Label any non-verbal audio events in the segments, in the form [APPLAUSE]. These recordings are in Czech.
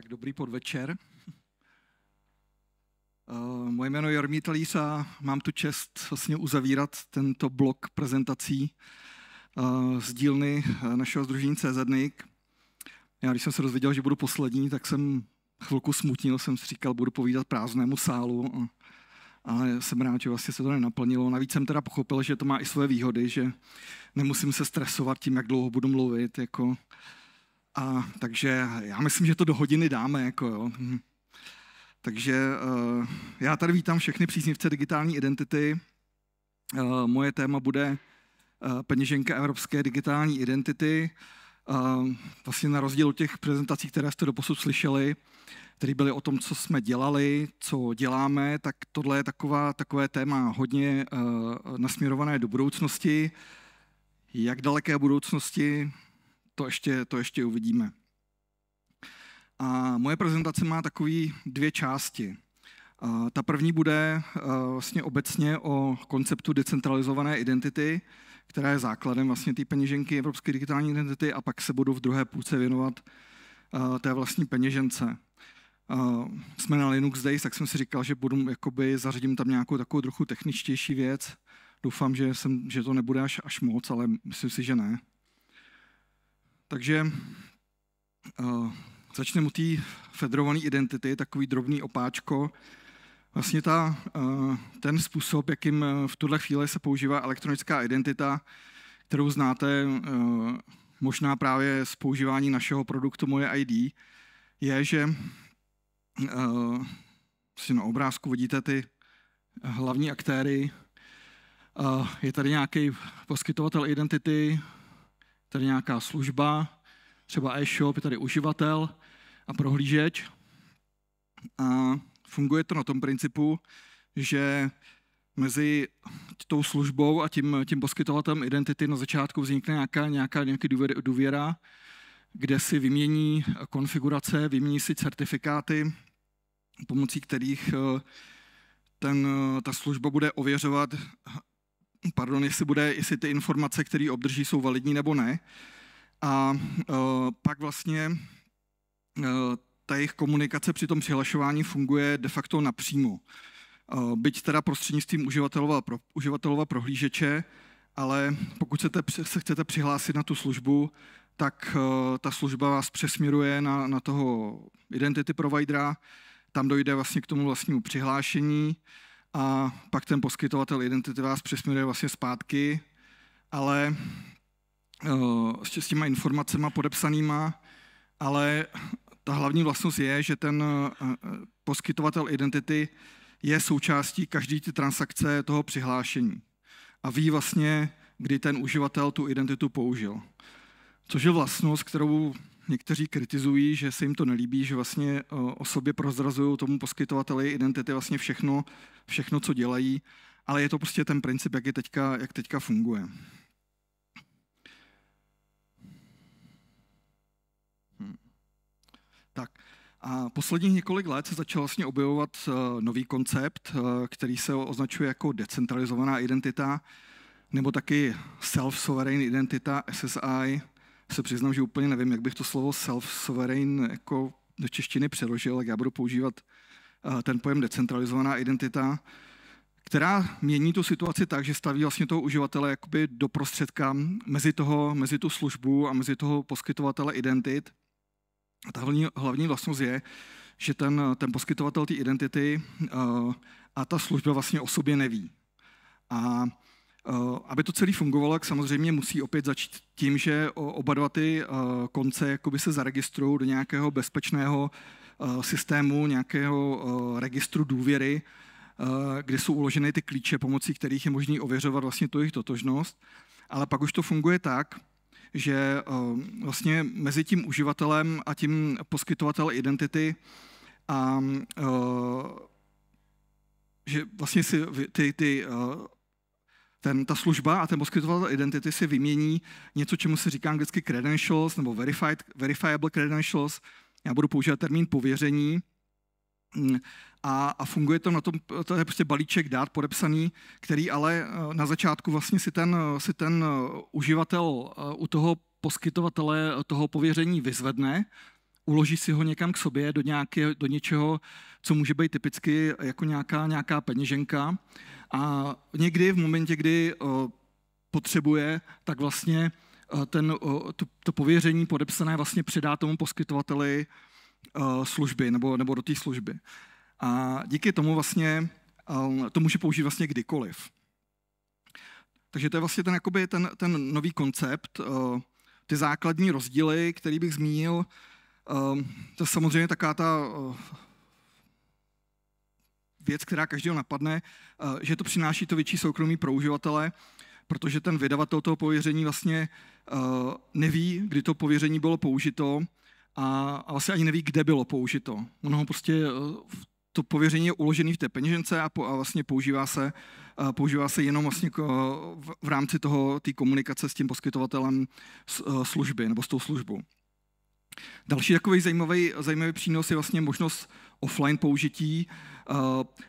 Tak dobrý podvečer. Eh, moje jméno je Jarmí Talís a mám tu čest vlastně uzavírat tento blok prezentací eh, z dílny eh, našeho združení CZNIC. Já když jsem se dozvěděl, že budu poslední, tak jsem chvilku smutnil, jsem si říkal, budu povídat prázdnému sálu, ale jsem rád, že vlastně se to nenaplnilo. Navíc jsem teda pochopil, že to má i své výhody, že nemusím se stresovat tím, jak dlouho budu mluvit, jako a, takže já myslím, že to do hodiny dáme. Jako, jo. Mhm. Takže uh, já tady vítám všechny příznivce digitální identity. Uh, moje téma bude uh, peněženka evropské digitální identity. Uh, vlastně na rozdíl od těch prezentací, které jste doposud slyšeli, které byly o tom, co jsme dělali, co děláme, tak tohle je taková, takové téma hodně uh, nasměrované do budoucnosti. Jak daleké budoucnosti, to ještě, to ještě uvidíme. A moje prezentace má takový dvě části. Ta první bude vlastně obecně o konceptu decentralizované identity, která je základem vlastně té peněženky Evropské digitální identity a pak se budu v druhé půlce věnovat té vlastní peněžence. Jsme na Linux Days, tak jsem si říkal, že budu, jakoby, zařadím tam nějakou takovou trochu techničtější věc. Doufám, že, jsem, že to nebude až, až moc, ale myslím si, že ne. Takže uh, začneme u té federované identity, takový drobný opáčko. Vlastně ta, uh, ten způsob, jakým eh, v tuhle chvíli se používá elektronická identita, kterou znáte uh, možná právě z používání našeho produktu Moje ID, je, že uh, si na obrázku vidíte ty hlavní aktéry. Uh, je tady nějaký poskytovatel identity, tady nějaká služba, třeba e-shop, je tady uživatel a prohlížeč. A funguje to na tom principu, že mezi tou službou a tím, tím poskytovatelem identity na začátku vznikne nějaká, nějaká nějaký důvěra, důvěra, kde si vymění konfigurace, vymění si certifikáty, pomocí kterých eh, ten, eh, ta služba bude ověřovat pardon, jestli, bude, jestli ty informace, které obdrží, jsou validní nebo ne. A uh, pak vlastně uh, ta jejich komunikace při tom přihlašování funguje de facto napřímo. Uh, byť teda prostřednictvím uživatelova, pro, uživatelova prohlížeče, ale pokud chcete, se chcete přihlásit na tu službu, tak uh, ta služba vás přesměruje na, na toho identity providera, tam dojde vlastně k tomu vlastnímu přihlášení, a pak ten poskytovatel identity vás přesměruje vlastně zpátky, ale eh, s těma informacemi podepsanýma, ale ta hlavní vlastnost je, že ten eh, eh, poskytovatel identity je součástí každé ty transakce toho přihlášení a ví vlastně, kdy ten uživatel tu identitu použil. Což je vlastnost, kterou Někteří kritizují, že se jim to nelíbí, že vlastně eh, o sobě prozrazují tomu poskytovateli identity vlastně všechno, všechno, co dělají, ale je to prostě ten princip, jak, je teďka, jak teďka funguje. Hm. Tak, a posledních několik let se začal vlastně objevovat eh, nový koncept, eh, který se označuje jako decentralizovaná identita, nebo taky self-sovereign identita, SSI, se přiznám, že úplně nevím, jak bych to slovo self-sovereign jako do češtiny přeložil, tak já budu používat eh, ten pojem decentralizovaná identita, která mění tu situaci tak, že staví vlastně toho uživatele jakoby do prostředka mezi, toho, mezi tu službu a mezi toho poskytovatele identit. A ta hlavní, hlavní vlastnost je, že ten, ten poskytovatel té identity uh, a ta služba vlastně o sobě neví. A Eh, aby to celé fungovalo, tak samozřejmě musí opět začít tím, že oba dva ty eh, konce jakoby se zaregistrují do nějakého bezpečného eh, systému, nějakého registru důvěry, kde jsou uloženy ty klíče, pomocí kterých je možné ověřovat vlastně tu jejich totožnost. Ale pak už to funguje tak, že vlastně mezi tím uživatelem a tím poskytovatelem identity a že vlastně si ty, ty ten, ta služba a ten poskytovatel identity si vymění něco, čemu se říká anglicky credentials nebo verified, verifiable credentials. Já budu používat termín pověření mm, a, a funguje to na tom, to je prostě balíček dát podepsaný, který ale eh, na začátku vlastně si ten, eh, si ten eh, uživatel u toho poskytovatele toho pověření vyzvedne, uloží si ho někam k sobě do, nějaké, do něčeho, co může být typicky jako nějaká, nějaká peněženka. A někdy v momentě, kdy potřebuje, tak vlastně ten, to, to pověření podepsané vlastně předá tomu poskytovateli služby nebo, nebo do té služby. A díky tomu vlastně to může použít vlastně kdykoliv. Takže to je vlastně ten, jakoby ten, ten nový koncept. Ty základní rozdíly, který bych zmínil, Ehm, to je samozřejmě taká ta eh, věc, která každého napadne, eh, že to přináší to větší soukromí pro uživatele, protože ten vydavatel toho pověření vlastně eh, neví, kdy to pověření bylo použito a vlastně ani neví, kde bylo použito. Ono ho prostě to pověření je uložené v té peněžence a, po, a vlastně používá se, a používá se jenom vlastně k, v, v rámci toho té komunikace s tím poskytovatelem služby nebo s tou službou. Další takový zajímavý, zajímavý přínos je vlastně možnost offline použití eh,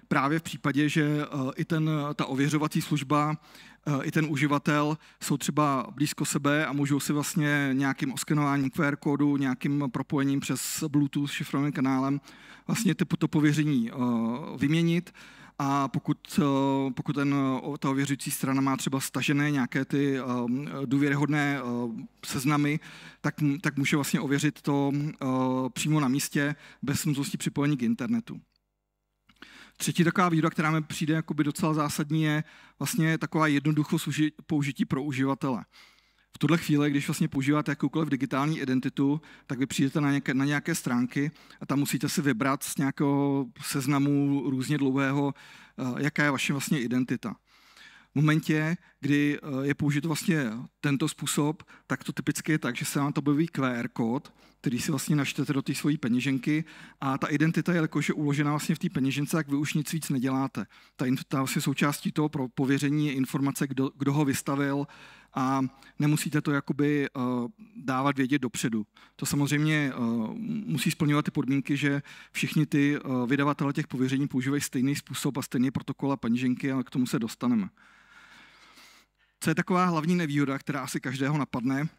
právě v případě, že eh, i ten, ta ověřovací služba, eh, i ten uživatel jsou třeba blízko sebe a můžou si vlastně nějakým oskenováním QR kódu, nějakým propojením přes Bluetooth šifrovaným kanálem vlastně to pověření vyměnit a pokud, eh, pokud ten, eh, ta ověřující strana má třeba stažené nějaké ty ehm, eh, důvěryhodné seznamy, tak, tak může vlastně ověřit to přímo na místě bez nutnosti připojení k internetu. Třetí taková výhoda, která mi přijde docela zásadní, je vlastně taková jednoduchost použití pro uživatele. V tuhle chvíli, když vlastně používáte jakoukoliv digitální identitu, tak vy přijdete na nějaké, na nějaké stránky a tam musíte si vybrat z nějakého seznamu různě dlouhého, eh, jaká je vaše vlastně identita. V momentě, kdy eh, je použit vlastně tento způsob, tak to typicky je tak, že se vám to objeví QR kód, který si vlastně naštete do té svojí peněženky a ta identita je jakože uložená vlastně v té peněžence, tak vy už nic víc neděláte. Ta, ta vlastně součástí toho pro pověření je informace, kdo, kdo ho vystavil, a nemusíte to jakoby eh, dávat vědět dopředu. To samozřejmě eh, musí splňovat ty podmínky, že všichni ty eh, vydavatele těch pověření používají stejný způsob a stejný protokol a paníženky, ale k tomu se dostaneme. Co je taková hlavní nevýhoda, která asi každého napadne,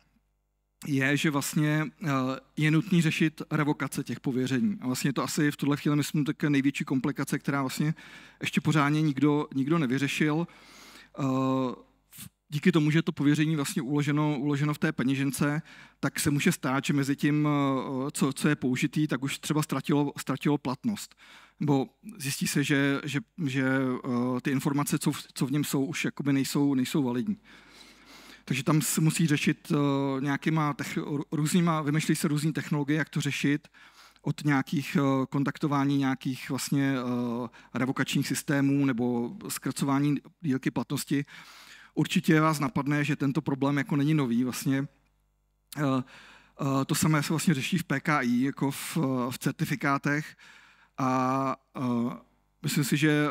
je, že vlastně je nutný řešit revokace těch pověření. A vlastně to asi v tuhle chvíli, myslím, také největší komplikace, která vlastně ještě pořádně nikdo, nikdo nevyřešil díky tomu, že je to pověření vlastně uloženo, uloženo v té peněžence, tak se může stát, že mezi tím, eh, co, co je použitý, tak už třeba ztratilo, ztratilo platnost. Bo zjistí se, že, že, že eh, ty informace, co v, co v něm jsou, už jakoby nejsou, nejsou validní. Takže tam se musí řešit eh, nějakýma techn- různýma, vymyšlí se různé technologie, jak to řešit, od nějakých kontaktování nějakých vlastně revokačních systémů nebo zkracování dílky platnosti Určitě vás napadne, že tento problém jako není nový. Vlastně eh, eh, to samé se vlastně řeší v PKI, jako v, eh, v certifikátech. A myslím si, že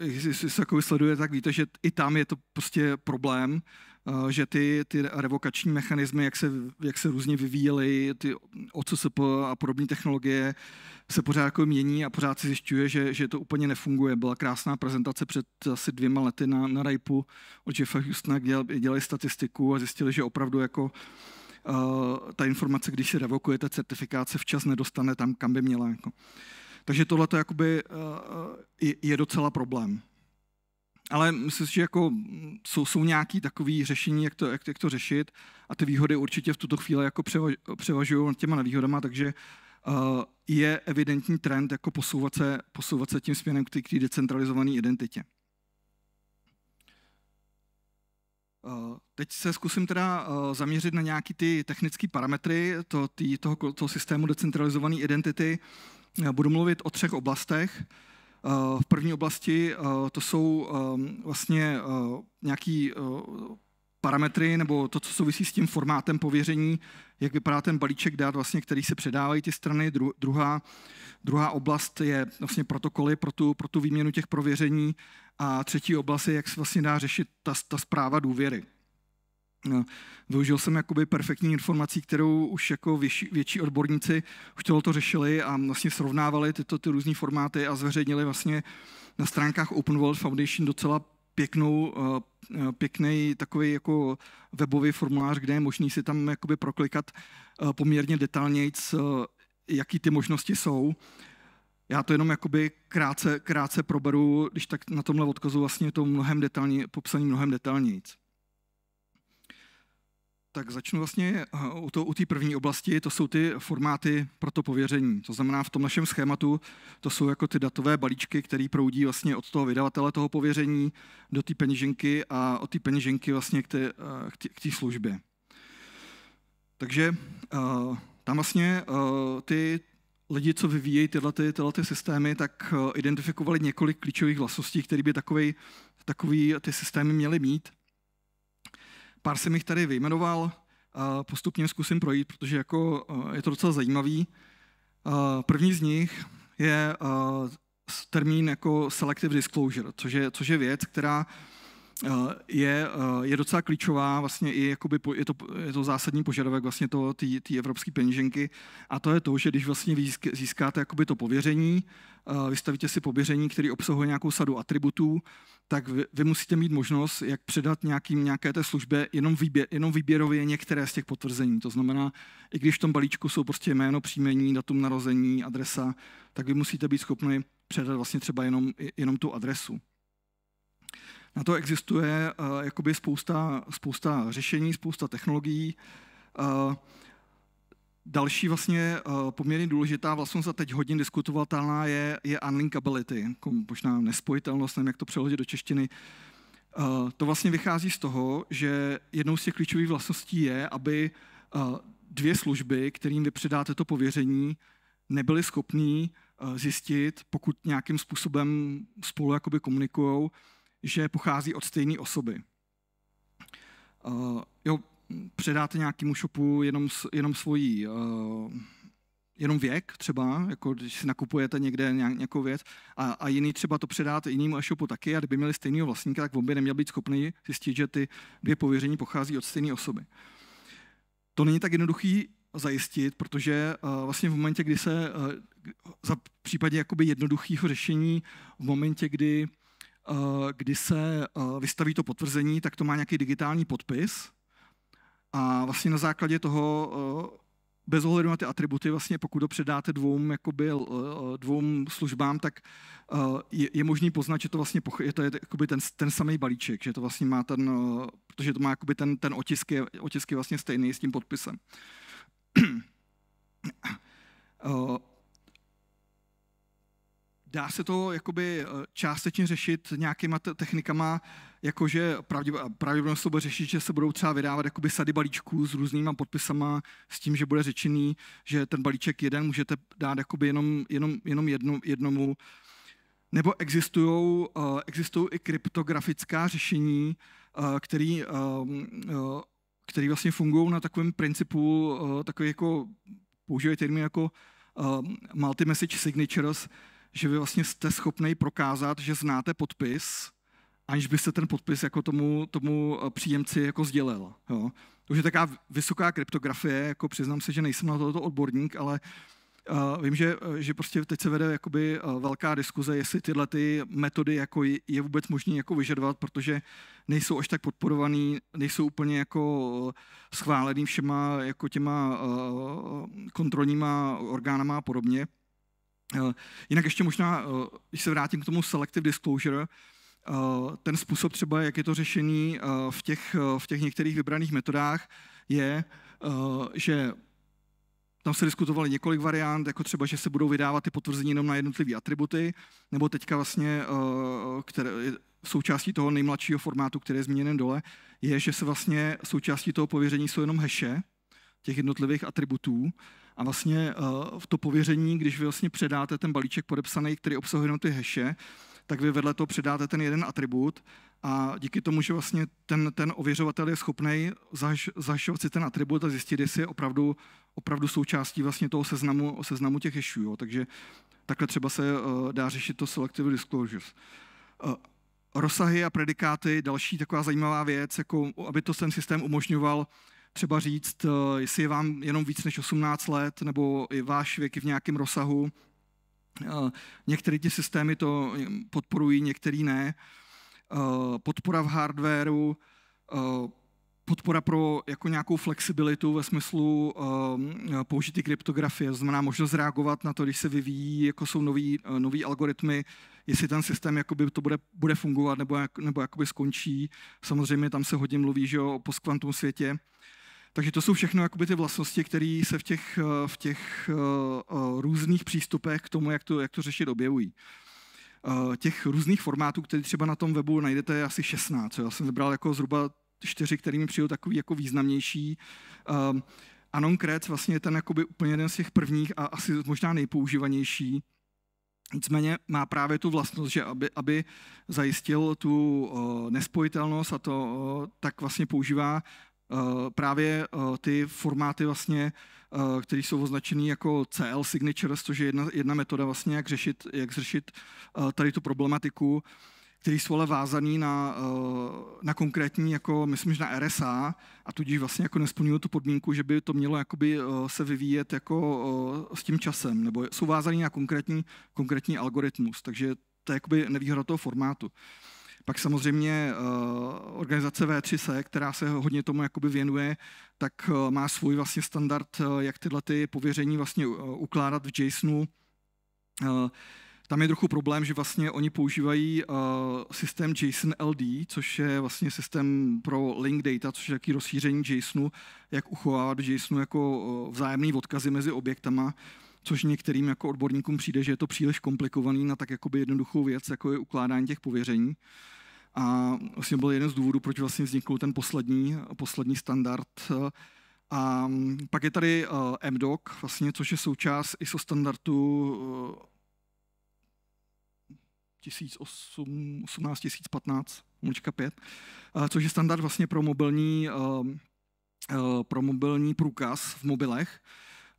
jestli se jako sleduje, tak víte, že i tam je to prostě problém. Eh, že ty, ty revokační mechanismy, jak se, jak se různě vyvíjely, ty OCSP a podobné technologie se pořád jako mění a pořád si zjišťuje, že, že to úplně nefunguje. Byla krásná prezentace před asi dvěma lety na, na RIPu od Jeffa Houstona, kde dělali, dělali statistiku a zjistili, že opravdu jako uh, ta informace, když si revokujete certifikát, certifikace včas nedostane tam, kam by měla. Jako. Takže tohle eh, je, je docela problém ale myslím si, že jako mm, jsou, jsou nějaké takové řešení, jak to, jak, jak to řešit a ty výhody určitě v tuto chvíli jako převažují nad těma nevýhodama, takže uh, je evidentní trend jako posouvat se, posouvat se tím směrem k té decentralizované identitě. Eh, teď se zkusím teda eh, zaměřit na nějaké ty technické parametry to, tý, toho, toho systému decentralizované identity. budu mluvit o třech oblastech. Eh, v první oblasti eh, to jsou ehm, vlastně eh, nějaký parametry nebo to, co souvisí s tím formátem pověření, jak vypadá ten balíček dát, vlastně, který se předávají ty strany. Dru, druhá, druhá oblast je vlastně protokoly pro tu, pro tu výměnu těch prověření a třetí oblast je, jak se vlastně dá řešit ta, ta zpráva důvěry. No, využil jsem jakoby perfektní informací, kterou už jako větší, větší odborníci už tohoto řešili a vlastně srovnávali tyto ty různé formáty a zveřejnili vlastně na stránkách Open World Foundation docela pěknou, eh, eh, pěkný takový jako webový formulář, kde je možný si tam jakoby proklikat eh, poměrně detailně, jaký ty možnosti jsou. Já to jenom jakoby krátce, krátce proberu, když tak na tomhle odkazu vlastně to mnohem detailně, popsaní mnohem detailnějíc. Tak začnu vlastně eh, u to u první oblasti, to jsou ty formáty pro to pověření. To znamená, v tom našem schématu to jsou jako ty datové balíčky, které proudí vlastně od toho vydavatele toho pověření do té peněženky a od té peněženky vlastně k té, eh, k té službě. Takže eh, tam vlastně ty lidi, co vyvíjejí tyhle, ty, tyhle ty systémy, tak identifikovali několik klíčových vlastností, které by takový, takový ty systémy měly mít. Pár jsem jich tady vyjmenoval, eh, postupně zkusím projít, protože jako eh, je to docela zajímavý. Eh, první z nich je termín jako selective disclosure, což je, což je věc, která Eh, je, eh, je docela klíčová, vlastně i jakoby je, to, je to zásadní požadavek vlastně té evropské peněženky a to je to, že když vlastně získáte jakoby to pověření, eh, vystavíte si pověření, který obsahuje nějakou sadu atributů, tak vy, vy musíte mít možnost, jak předat nějakým, nějaké té službě jenom, výběr, jenom výběrově některé z těch potvrzení. To znamená, i když v tom balíčku jsou prostě jméno, příjmení, datum narození, adresa, tak vy musíte být schopni předat vlastně třeba jenom, jenom tu adresu. Na to existuje uh, jakoby spousta, spousta řešení, spousta technologií. Uh, Další vlastně uh, poměrně důležitá vlastnost a teď hodně diskutovatelná je, je unlinkability, jako možná nespojitelnost, nevím, jak to přeložit do češtiny. Uh, to vlastně vychází z toho, že jednou z těch klíčových vlastností je, aby uh, dvě služby, kterým vy předáte to pověření, nebyly schopní zjistit, pokud nějakým způsobem spolu jakoby komunikují, že pochází od stejné osoby. Uh, jo, předáte nějakému shopu jenom, jenom svojí, uh, jenom věk třeba, jako když si nakupujete někde nějakou věc a, a jiný třeba to předáte jinému e-shopu taky a kdyby měli stejného vlastníka, tak on by neměl být schopný zjistit, že ty dvě pověření pochází od stejné osoby. To není tak jednoduchý zajistit, protože uh, vlastně v momentě, kdy se uh, za případě jakoby jednoduchého řešení, v momentě, kdy Eh, kdy se eh, vystaví to potvrzení, tak to má nějaký digitální podpis a vlastně na základě toho eh, bez ohledu na ty atributy, vlastně pokud to předáte dvou, jakoby, dvou službám, tak je, je možný poznat, že to vlastně je to je, jakoby ten, ten samý balíček, že to vlastně má ten, protože to má jakoby ten, ten otisk, je, otisk je vlastně stejný s tím podpisem. [CLEARS THROAT] Dá se to jakoby eh, částečně řešit nějakýma technikama, jakože pravděpodobnost to bude řešit, že se budou třeba vydávat jakoby sady balíčků s různýma podpisama, s tím, že bude řečený, že ten balíček jeden můžete dát jakoby jenom, jenom, jenom jedno, jednomu. Nebo eh, existují i kryptografická řešení, eh, který, mm, který vlastně fungují na takovém principu, takový jako, používají termín jako multi-message signatures, že vy vlastně jste schopný prokázat, že znáte podpis, aniž byste ten podpis jako tomu, tomu eh, příjemci jako sdělil. Jo. To už je taková vysoká kryptografie, jako přiznám se, že nejsem na toto odborník, ale Uh, vím, že, eh, že prostě teď se vede jakoby velká diskuze, jestli tyhle ty metody jako je vůbec možné jako vyžadovat, protože nejsou až tak podporovaný, nejsou úplně jako schválený všema jako těma uh, kontrolníma orgánama a podobně. Eh, jinak ještě možná, eh, když se vrátím k tomu selective disclosure, eh, ten způsob třeba, jak je to řešený v těch, v těch některých vybraných metodách, je, že tam se diskutovali několik variant, jako třeba, že se budou vydávat ty potvrzení jenom na jednotlivé atributy, nebo teďka vlastně které, součástí toho nejmladšího formátu, který je zmíněn dole, je, že se vlastně součástí toho pověření jsou jenom heše těch jednotlivých atributů a vlastně eh, v to pověření, když vy vlastně předáte ten balíček podepsaný, který obsahuje jenom ty heše, tak vy vedle toho předáte ten jeden atribut a díky tomu, že vlastně ten, ten ověřovatel je schopný zahaš, zahašovat si ten atribut a zjistit, jestli je opravdu, opravdu součástí vlastně toho seznamu, seznamu těch hešů. Jo. Takže takhle třeba se uh, dá řešit to selective disclosures. Uh, rozsahy a predikáty, další taková zajímavá věc, jako aby to ten systém umožňoval třeba říct, eh, jestli je vám jenom víc než 18 let, nebo i váš věk v nějakém rozsahu. Eh, některé ty systémy to eh, podporují, některé ne. Podpora v hardwareu, podpora pro jako nějakou flexibilitu ve smyslu použití kryptografie, to znamená možnost reagovat na to, když se vyvíjí, jako jsou nový, nový algoritmy, jestli ten systém jakoby to bude, bude fungovat nebo, jak, nebo jakoby skončí. Samozřejmě tam se hodně mluví že jo, o postkvantum světě. Takže to jsou všechno jakoby ty vlastnosti, které se v těch, eh, v těch eh, eh, různých přístupech k tomu, jak to, jak to řešit, objevují. Těch různých formátů, které třeba na tom webu najdete, je asi 16. Já jsem vybral jako zhruba čtyři, které mi přijdou takový jako významnější. Ehm, Anon Krec vlastně je ten jakoby úplně jeden z těch prvních a asi možná nejpoužívanější. Nicméně má právě tu vlastnost, že aby, aby zajistil tu nespojitelnost a to, tak vlastně používá Eh, právě eh, ty formáty vlastně, eh, které jsou označený jako CL signatures, což je jedna, jedna metoda vlastně, jak řešit, jak řešit tady tu problematiku, který jsou ale vázaný na, na konkrétní, jako myslím, že na RSA a tudíž vlastně jako nesplňují tu podmínku, že by to mělo jakoby se vyvíjet jako s tím časem, nebo jsou vázaný na konkrétní, konkrétní algoritmus, takže to je jakoby nevýhoda toho formátu. Uh, pak samozřejmě eh, organizace V3C, která se hodně tomu jakoby věnuje, tak eh, má svůj vlastně standard, eh, jak tyhle ty pověření vlastně ukládat v JSONu. Tam je trochu problém, že vlastně oni používají systém JSON LD, což je vlastně systém pro link data, což je taky rozšíření JSONu, jak uchovávat v JSONu jako vzájemný odkazy mezi objektama což některým jako odborníkům přijde, že je to příliš komplikovaný na tak jakoby jednoduchou věc, jako je ukládání těch pověření. A vlastně byl jeden z důvodů, proč vlastně vznikl ten poslední, poslední standard. A pak je tady eh, MDOC, vlastně, což je součást ISO standardu 18015, eh, 5, eh, což je standard vlastně pro mobilní, pro mobilní průkaz v mobilech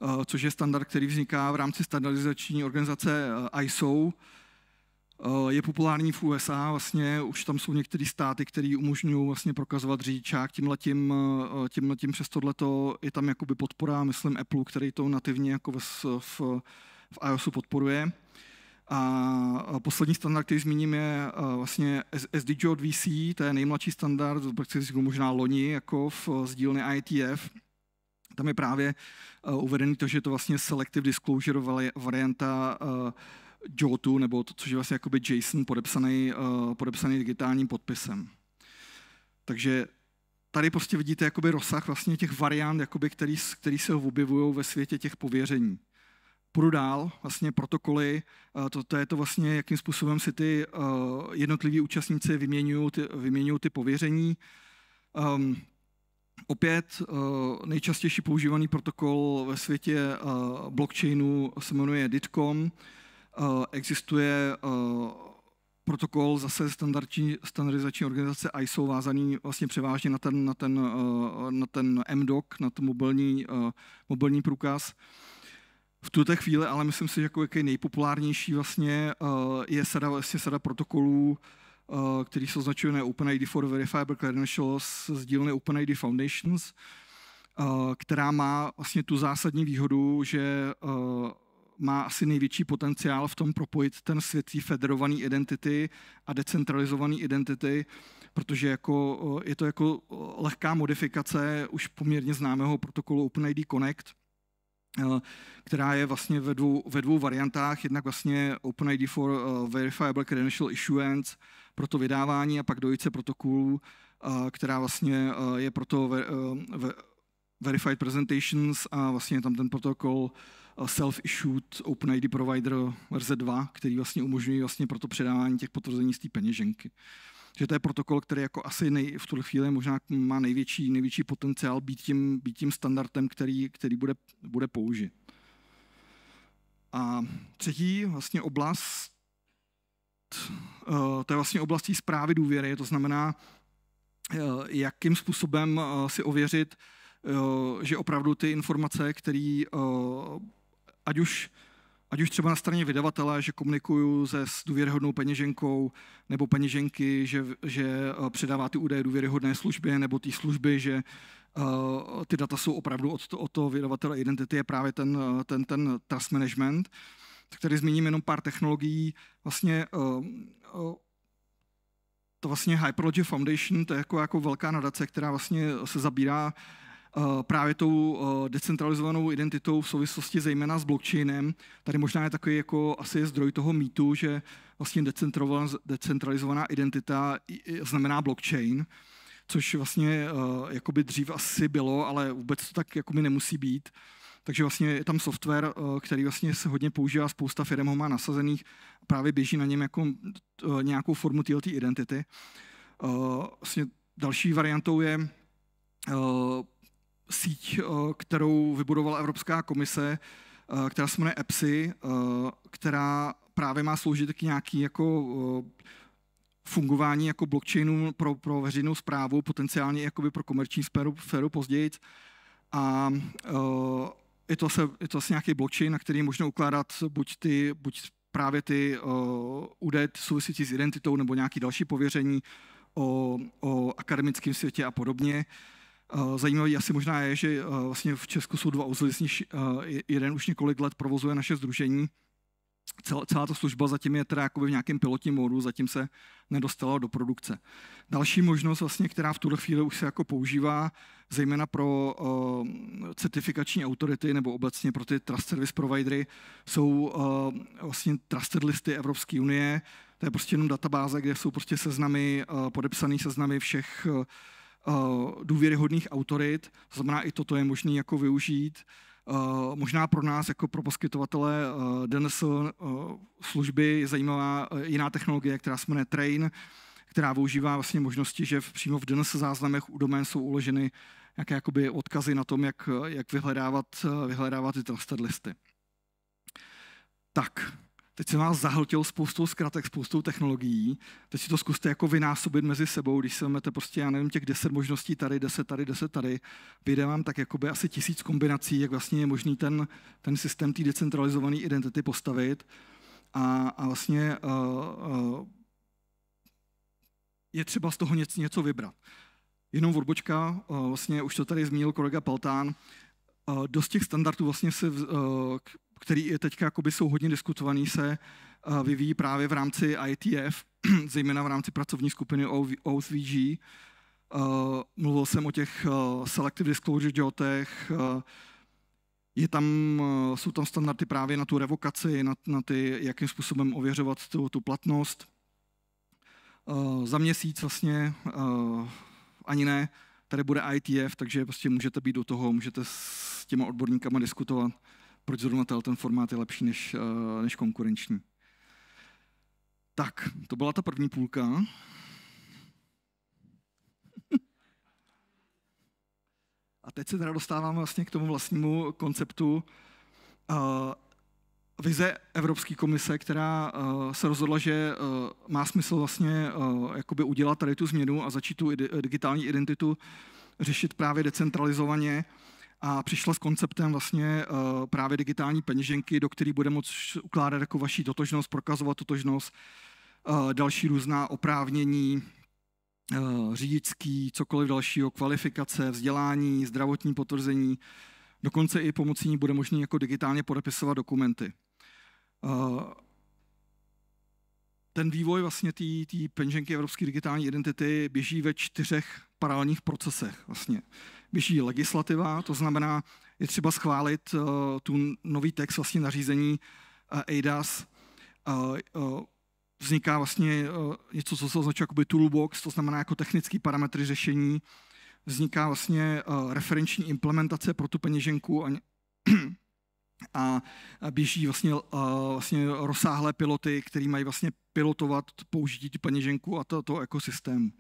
Eh, což je standard, který vzniká v rámci standardizační organizace eh, ISO. Eh, je populární v USA, vlastně už tam jsou některé státy, které umožňují vlastně prokazovat řidičák tímhletím, tím přes tohleto je tam jakoby podpora, myslím Apple, který to nativně jako v, v, v iOSu podporuje. A poslední standard, který zmíním, je vlastně SDG od VC, to je nejmladší standard, prakticky možná loni, jako v, sdílny ITF, tam je právě eh, uvedený to, že je to vlastně selective disclosure varianta eh, JOTu, nebo to, což je vlastně jakoby JSON podepsaný, eh, podepsaný digitálním podpisem. Takže tady prostě vidíte jakoby rozsah vlastně těch variant, jakoby, který, který se objevují ve světě těch pověření. Půjdu dál, vlastně protokoly, to, to je to vlastně, jakým způsobem si ty jednotliví účastníci vyměňují ty, vyměňují ty pověření. Ehm, Opět eh, nejčastější používaný protokol ve světě eh, blockchainu se jmenuje DITCOM. Eh, existuje protokol zase standardní, standardizační organizace ISO vázaný vlastně převážně na ten, na ten, na ten MDOC, na ten mobilní, mobilní průkaz. V tuto chvíli, ale myslím si, že jako jaký nejpopulárnější vlastně je sada, vlastně sada protokolů, Eh, který se označuje na OpenID for Verifiable Credentials z dílny OpenID Foundations, eh, která má vlastně tu zásadní výhodu, že eh, má asi největší potenciál v tom propojit ten svět federovaný identity a decentralizované identity, protože jako, je to jako lehká modifikace už poměrně známého protokolu OpenID Connect, která je vlastně ve dvou, ve dvou variantách, jednak vlastně OpenID for Verifiable Credential Issuance, pro to vydávání a pak dvojice protokolů, která vlastně je pro to ver, ver, Verified Presentations a vlastně tam ten protokol Self-Issued OpenID Provider verze 2, který vlastně umožňuje vlastně pro to předávání těch potvrzení z té peněženky. Že to je protokol, který jako asi nej, v tuhle chvíli možná má největší, největší potenciál být tím, být tím standardem, který, který bude, bude použit. A třetí vlastně oblast Eh, to je vlastně oblastí zprávy důvěry, to znamená, eh, jakým způsobem eh, si ověřit, že opravdu ty informace, které ať už, ať už třeba na straně vydavatele, že komunikuju se s důvěryhodnou peněženkou nebo peněženky, že, že předává ty údaje důvěryhodné službě nebo té služby, že ty data jsou opravdu od, to, vydavatele identity, je právě ten, ten, ten trust management tak tady zmíním jenom pár technologií. Vlastně eh, eh, to vlastně Hyperlogy Foundation, to je jako, jako velká nadace, která vlastně se zabírá eh, právě tou decentralizovanou identitou v souvislosti zejména s blockchainem. Tady možná je takový jako asi zdroj toho mýtu, že vlastně decentralizovaná identita znamená blockchain, což vlastně jakoby dřív asi bylo, ale vůbec to tak jako mi nemusí být. Takže vlastně je tam software, eh, který vlastně se hodně používá, spousta firm ho má nasazených, právě běží na něm jako eh, nějakou formu TLT identity. Eh, vlastně další variantou je síť, kterou vybudovala Evropská komise, která se jmenuje EPSI, která právě má sloužit k nějaký jako fungování jako blockchainu pro, pro veřejnou zprávu, potenciálně jakoby pro komerční sféru, sféru později. A je to, se, je to asi nějaký blockchain, na který možno ukládat buď, ty, buď právě ty uh, údaje souvisící s identitou nebo nějaké další pověření o, o akademickém světě a podobně. Zajímavé eh, zajímavý asi možná je, že eh, vlastně v Česku jsou dva uzly, z nich jeden už několik let provozuje naše združení, celá, celá ta služba zatím je teda v nějakém pilotním módu, zatím se nedostala do produkce. Další možnost, vlastně, která v tuhle chvíli už se jako používá, zejména pro uh, certifikační autority nebo obecně pro ty trust service providery, jsou uh, vlastně trusted listy Evropské unie. To je prostě jenom databáze, kde jsou prostě seznamy, uh, eh, podepsané seznamy všech uh, důvěryhodných autorit. To znamená, i toto je možné jako využít. Uh, Eh, možná pro nás, jako pro poskytovatele eh, DNS eh, služby, je zajímavá jiná technologie, která se jmenuje Train, která využívá vlastně možnosti, že přímo v DNS záznamech u domén jsou uloženy nějaké jakoby odkazy na tom, jak, jak vyhledávat, vyhledávat ty trusted listy. Tak, Teď jsem vás zahltil spoustou zkratek, spoustou technologií. Teď si to zkuste jako vynásobit mezi sebou, když se máte prostě, já nevím, těch deset možností tady, deset tady, deset tady. Vyjde vám tak jakoby asi tisíc kombinací, jak vlastně je možný ten, ten systém té decentralizované identity postavit. A, a vlastně uh, uh, je třeba z toho něco, něco vybrat. Jenom odbočka, uh, vlastně už to tady zmínil kolega Paltán, uh, dost těch standardů vlastně se uh, který je teď jakoby jsou hodně diskutovaný, se eh, vyvíjí právě v rámci ITF, [CLEARS THROAT] zejména v rámci pracovní skupiny OSVG. Eh, mluvil jsem o těch eh, selective disclosure jotech, je tam, jsou tam standardy právě na tu revokaci, na, na ty, jakým způsobem ověřovat tu, tu platnost. Za měsíc vlastně ani ne, tady bude ITF, takže prostě můžete být do toho, můžete s těma odborníkama diskutovat proč zrovna ten formát je lepší než, eh, než konkurenční. Tak, to byla ta první půlka. A teď se teda dostáváme vlastně k tomu vlastnímu konceptu uh, vize Evropské komise, která uh, se rozhodla, že uh, má smysl vlastně uh, jakoby udělat tady tu změnu a začít tu ide- digitální identitu řešit právě decentralizovaně uh, a přišla s konceptem vlastně uh, právě digitální peněženky, do které bude moct ukládat jako vaši totožnost, prokazovat totožnost, uh, další různá oprávnění, uh, řidičský, cokoliv dalšího, kvalifikace, vzdělání, zdravotní potvrzení. Dokonce i pomocí ní bude možné jako digitálně podepisovat dokumenty. Ten vývoj vlastně té peněženky Evropské digitální identity běží ve čtyřech paralelních procesech. Vlastně běží legislativa, to znamená, je třeba schválit uh, tu nový text vlastně nařízení uh, eh, ADAS. Uh, eh, uh, vzniká vlastně uh, něco, co se označuje jako toolbox, to znamená jako technický parametry řešení. Vzniká vlastně uh, referenční implementace pro tu peněženku a, [CLEARS THROAT] a běží vlastně, uh, vlastně rozsáhlé piloty, které mají vlastně pilotovat použití peněženku a to, to ekosystému.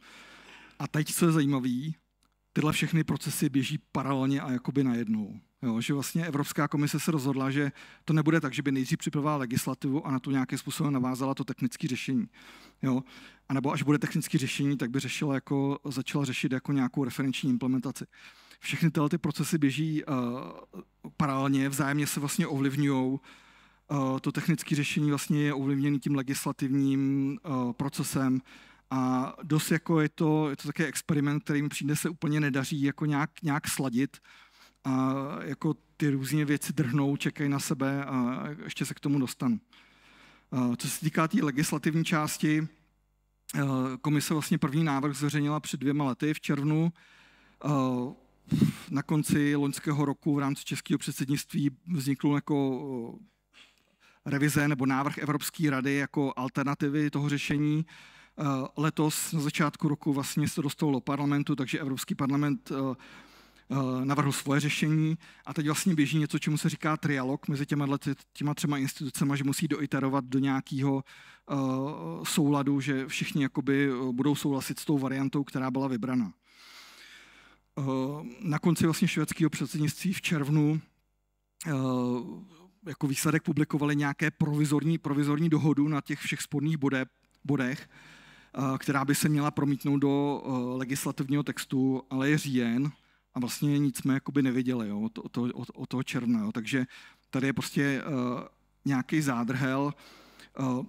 A teď, co je zajímavé, tyhle všechny procesy běží paralelně a jakoby najednou. Jo, že vlastně Evropská komise se rozhodla, že to nebude tak, že by nejdřív připravila legislativu a na to nějakým způsobem navázala to technické řešení. Jo? A nebo až bude technické řešení, tak by řešila jako, začala řešit jako nějakou referenční implementaci. Všechny tyhle ty procesy běží uh, paralelně, vzájemně se vlastně ovlivňují. Uh, eh, to technické řešení vlastně je ovlivněné tím legislativním uh, procesem a dost jako je to, je to také experiment, který mi přijde se úplně nedaří jako nějak, nějak sladit a jako ty různé věci drhnou, čekají na sebe a ještě se k tomu dostanu. Co se týká té tý legislativní části, komise vlastně první návrh zveřejnila před dvěma lety v červnu. Na konci loňského roku v rámci českého předsednictví vznikl jako revize nebo návrh Evropské rady jako alternativy toho řešení. Eh, letos na začátku roku vlastně se dostalo do parlamentu, takže Evropský parlament eh, eh, navrhl svoje řešení a teď vlastně běží něco, čemu se říká trialog mezi těma, těma třema institucemi, že musí doiterovat do nějakého souladu, že všichni jakoby budou souhlasit s tou variantou, která byla vybrana. na konci vlastně švédského předsednictví v červnu jako výsledek publikovali nějaké provizorní, provizorní dohodu na těch všech sporných bodech, bodech která by se měla promítnout do e, legislativního textu, ale je říjen a vlastně nic jsme jakoby nevěděli jo, od, od, od, od toho června. Jo. Takže tady je prostě uh, nějaký zádrhel. Uh,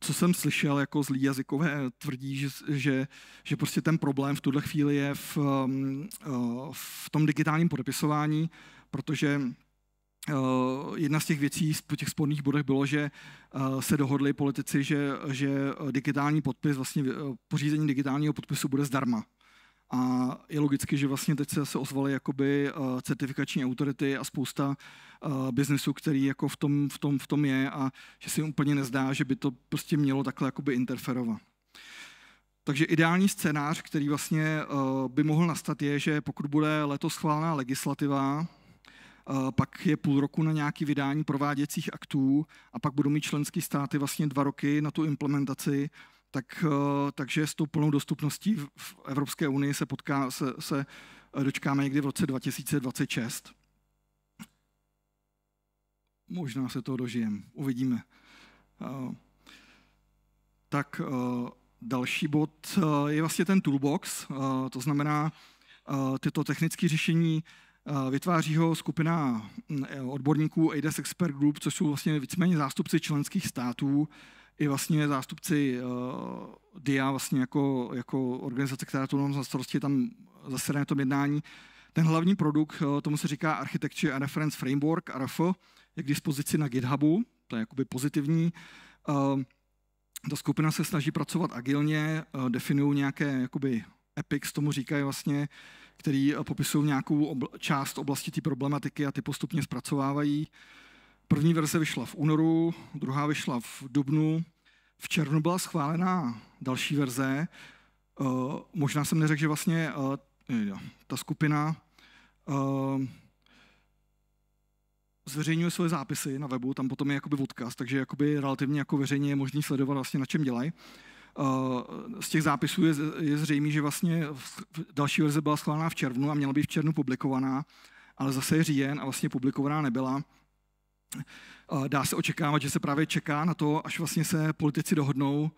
co jsem slyšel jako zlí jazykové, tvrdí, že, že, že prostě ten problém v tuhle chvíli je v, uh, v tom digitálním podepisování, protože Eh, jedna z těch věcí po těch sporných bodech bylo, že eh, se dohodli politici, že, že digitální podpis, vlastně eh, pořízení digitálního podpisu bude zdarma. A je logicky, že vlastně teď se zase ozvaly jakoby certifikační autority a spousta biznesu, který jako v tom, v, tom, v tom je a že si úplně nezdá, že by to prostě mělo takhle jakoby interferovat. Takže ideální scénář, který vlastně by mohl nastat, je, že pokud bude letos schválená legislativa, Eh, pak je půl roku na nějaké vydání prováděcích aktů a pak budou mít členské státy vlastně dva roky na tu implementaci, tak, eh, takže s tou plnou dostupností v Evropské unii se, potká, se, se eh, dočkáme někdy v roce 2026. Možná se toho dožijeme, uvidíme. Tak další bod je vlastně ten toolbox, to znamená tyto technické řešení Vytváří ho skupina mm, e, odborníků ADES Expert Group, což jsou vlastně víceméně zástupci členských států i vlastně zástupci uh, e, DIA vlastně jako, jako organizace, která to na starosti, tam zase na tom jednání. Ten hlavní produkt, uh, tomu se říká Architecture and Reference Framework, RF, je k dispozici na GitHubu, to je jakoby pozitivní. Uh, ta skupina se snaží pracovat agilně, uh, definují nějaké jakoby epics, tomu říkají vlastně, uh, který eh, popisují nějakou obl- část oblasti té problematiky a ty postupně zpracovávají. První verze vyšla v únoru, druhá vyšla v dubnu, v červnu byla schválená další verze. Uh, možná jsem neřekl, že vlastně uh, ta skupina uh, zveřejňuje své zápisy na webu, tam potom je jakoby odkaz, takže jakoby relativně jako veřejně je možný sledovat vlastně, na čem dělají. Uh, Eh, z těch zápisů je, je zřejmé, že vlastně další verze byla schválená v červnu a měla být v červnu publikovaná, ale zase je říjen a vlastně publikovaná nebyla. Eh, dá se očekávat, že se právě čeká na to, až vlastně se politici dohodnou,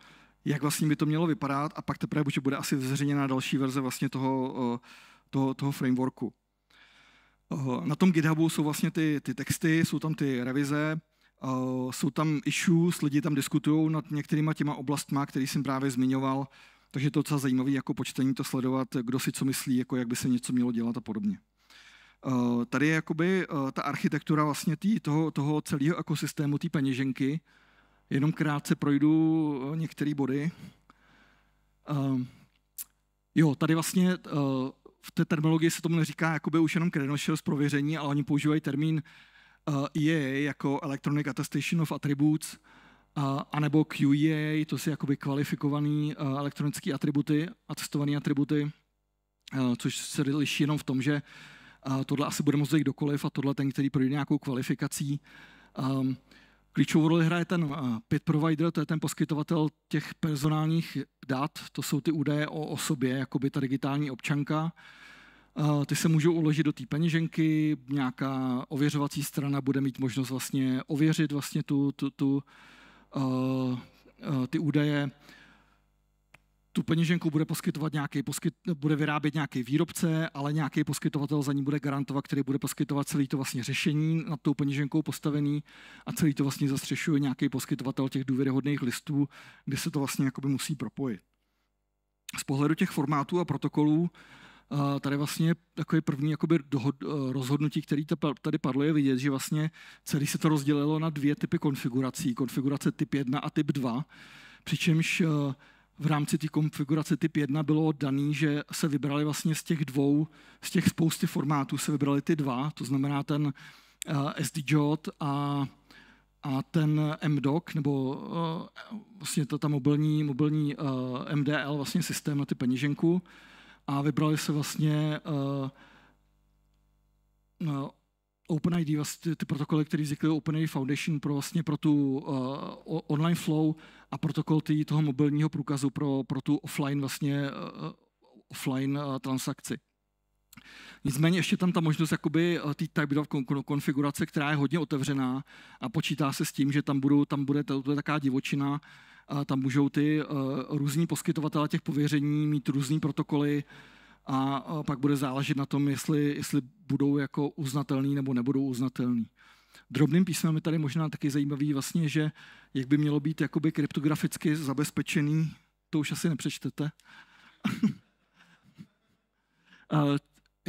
jak vlastně by to mělo vypadat a pak teprve že bude asi zveřejněna další verze vlastně toho, eh, toho, toho frameworku. Na tom GitHubu jsou vlastně ty, ty texty, jsou tam ty revize, jsou tam issues, lidi tam diskutují nad některýma těma oblastma, který jsem právě zmiňoval, takže to je docela zajímavé jako počtení to sledovat, kdo si co myslí, jako jak by se něco mělo dělat a podobně. Eh, tady je jakoby eh, ta architektura vlastně tý, toho, toho celého ekosystému té peněženky. Jenom krátce projdu eh, některé body. Ehm, jo, tady vlastně v té terminologii se tomu neříká jakoby už jenom credentials věření, ale oni používají termín EA e jako Electronic Attestation of Attributes, anebo QEA, to jsou jakoby kvalifikovaný e, elektronické atributy, atestované atributy, e, což se liší jenom v tom, že tohle asi bude moct kdokoliv a tohle ten, který projde nějakou kvalifikací. Klíčovou roli hraje ten pit provider, to je ten poskytovatel těch personálních dat, to jsou ty údaje o osobě, jako by ta digitální občanka ty se můžou uložit do té peněženky, nějaká ověřovací strana bude mít možnost vlastně ověřit vlastně tu, tu, tu, uh, uh, ty údaje. Tu peněženku bude poskytovat nějaký, poskyt, bude vyrábět nějaký výrobce, ale nějaký poskytovatel za ní bude garantovat, který bude poskytovat celý to vlastně řešení nad tou peněženkou postavený a celý to vlastně zastřešuje nějaký poskytovatel těch důvěryhodných listů, kde se to vlastně jakoby musí propojit. Z pohledu těch formátů a protokolů a tady vlastně takový první jakoby dohod, eh, rozhodnutí, který tady padlo, je vidět, že vlastně celý se to rozdělilo na dvě typy konfigurací. Konfigurace typ 1 a typ 2, přičemž eh, v rámci té konfigurace typ 1 bylo daný, že se vybrali vlastně z těch dvou, z těch spousty formátů se vybrali ty dva, to znamená ten eh, SDJOT a a ten MDoc, nebo uh, vlastně ta, ta mobilní, mobilní uh, MDL, vlastně systém na ty peněženku a vybrali se vlastně uh, uh, OpenID, vlastně ty protokoly, které vznikly OpenID Foundation pro vlastně pro tu uh, online flow a protokol tý, toho mobilního průkazu pro, pro tu offline vlastně uh, offline uh, transakci. Nicméně ještě tam ta možnost jakoby té type konfigurace, která je hodně otevřená a počítá se s tím, že tam, budou, tam bude, taková divočina, a tam můžou ty eh, různí poskytovatele těch pověření mít různý protokoly a pak bude záležet na tom, jestli, jestli budou jako uznatelný nebo nebudou uznatelný. Drobným písmem je tady možná taky zajímavý vlastně, že jak by mělo být jakoby kryptograficky zabezpečený, to už asi nepřečtete. [LAUGHS] Eh,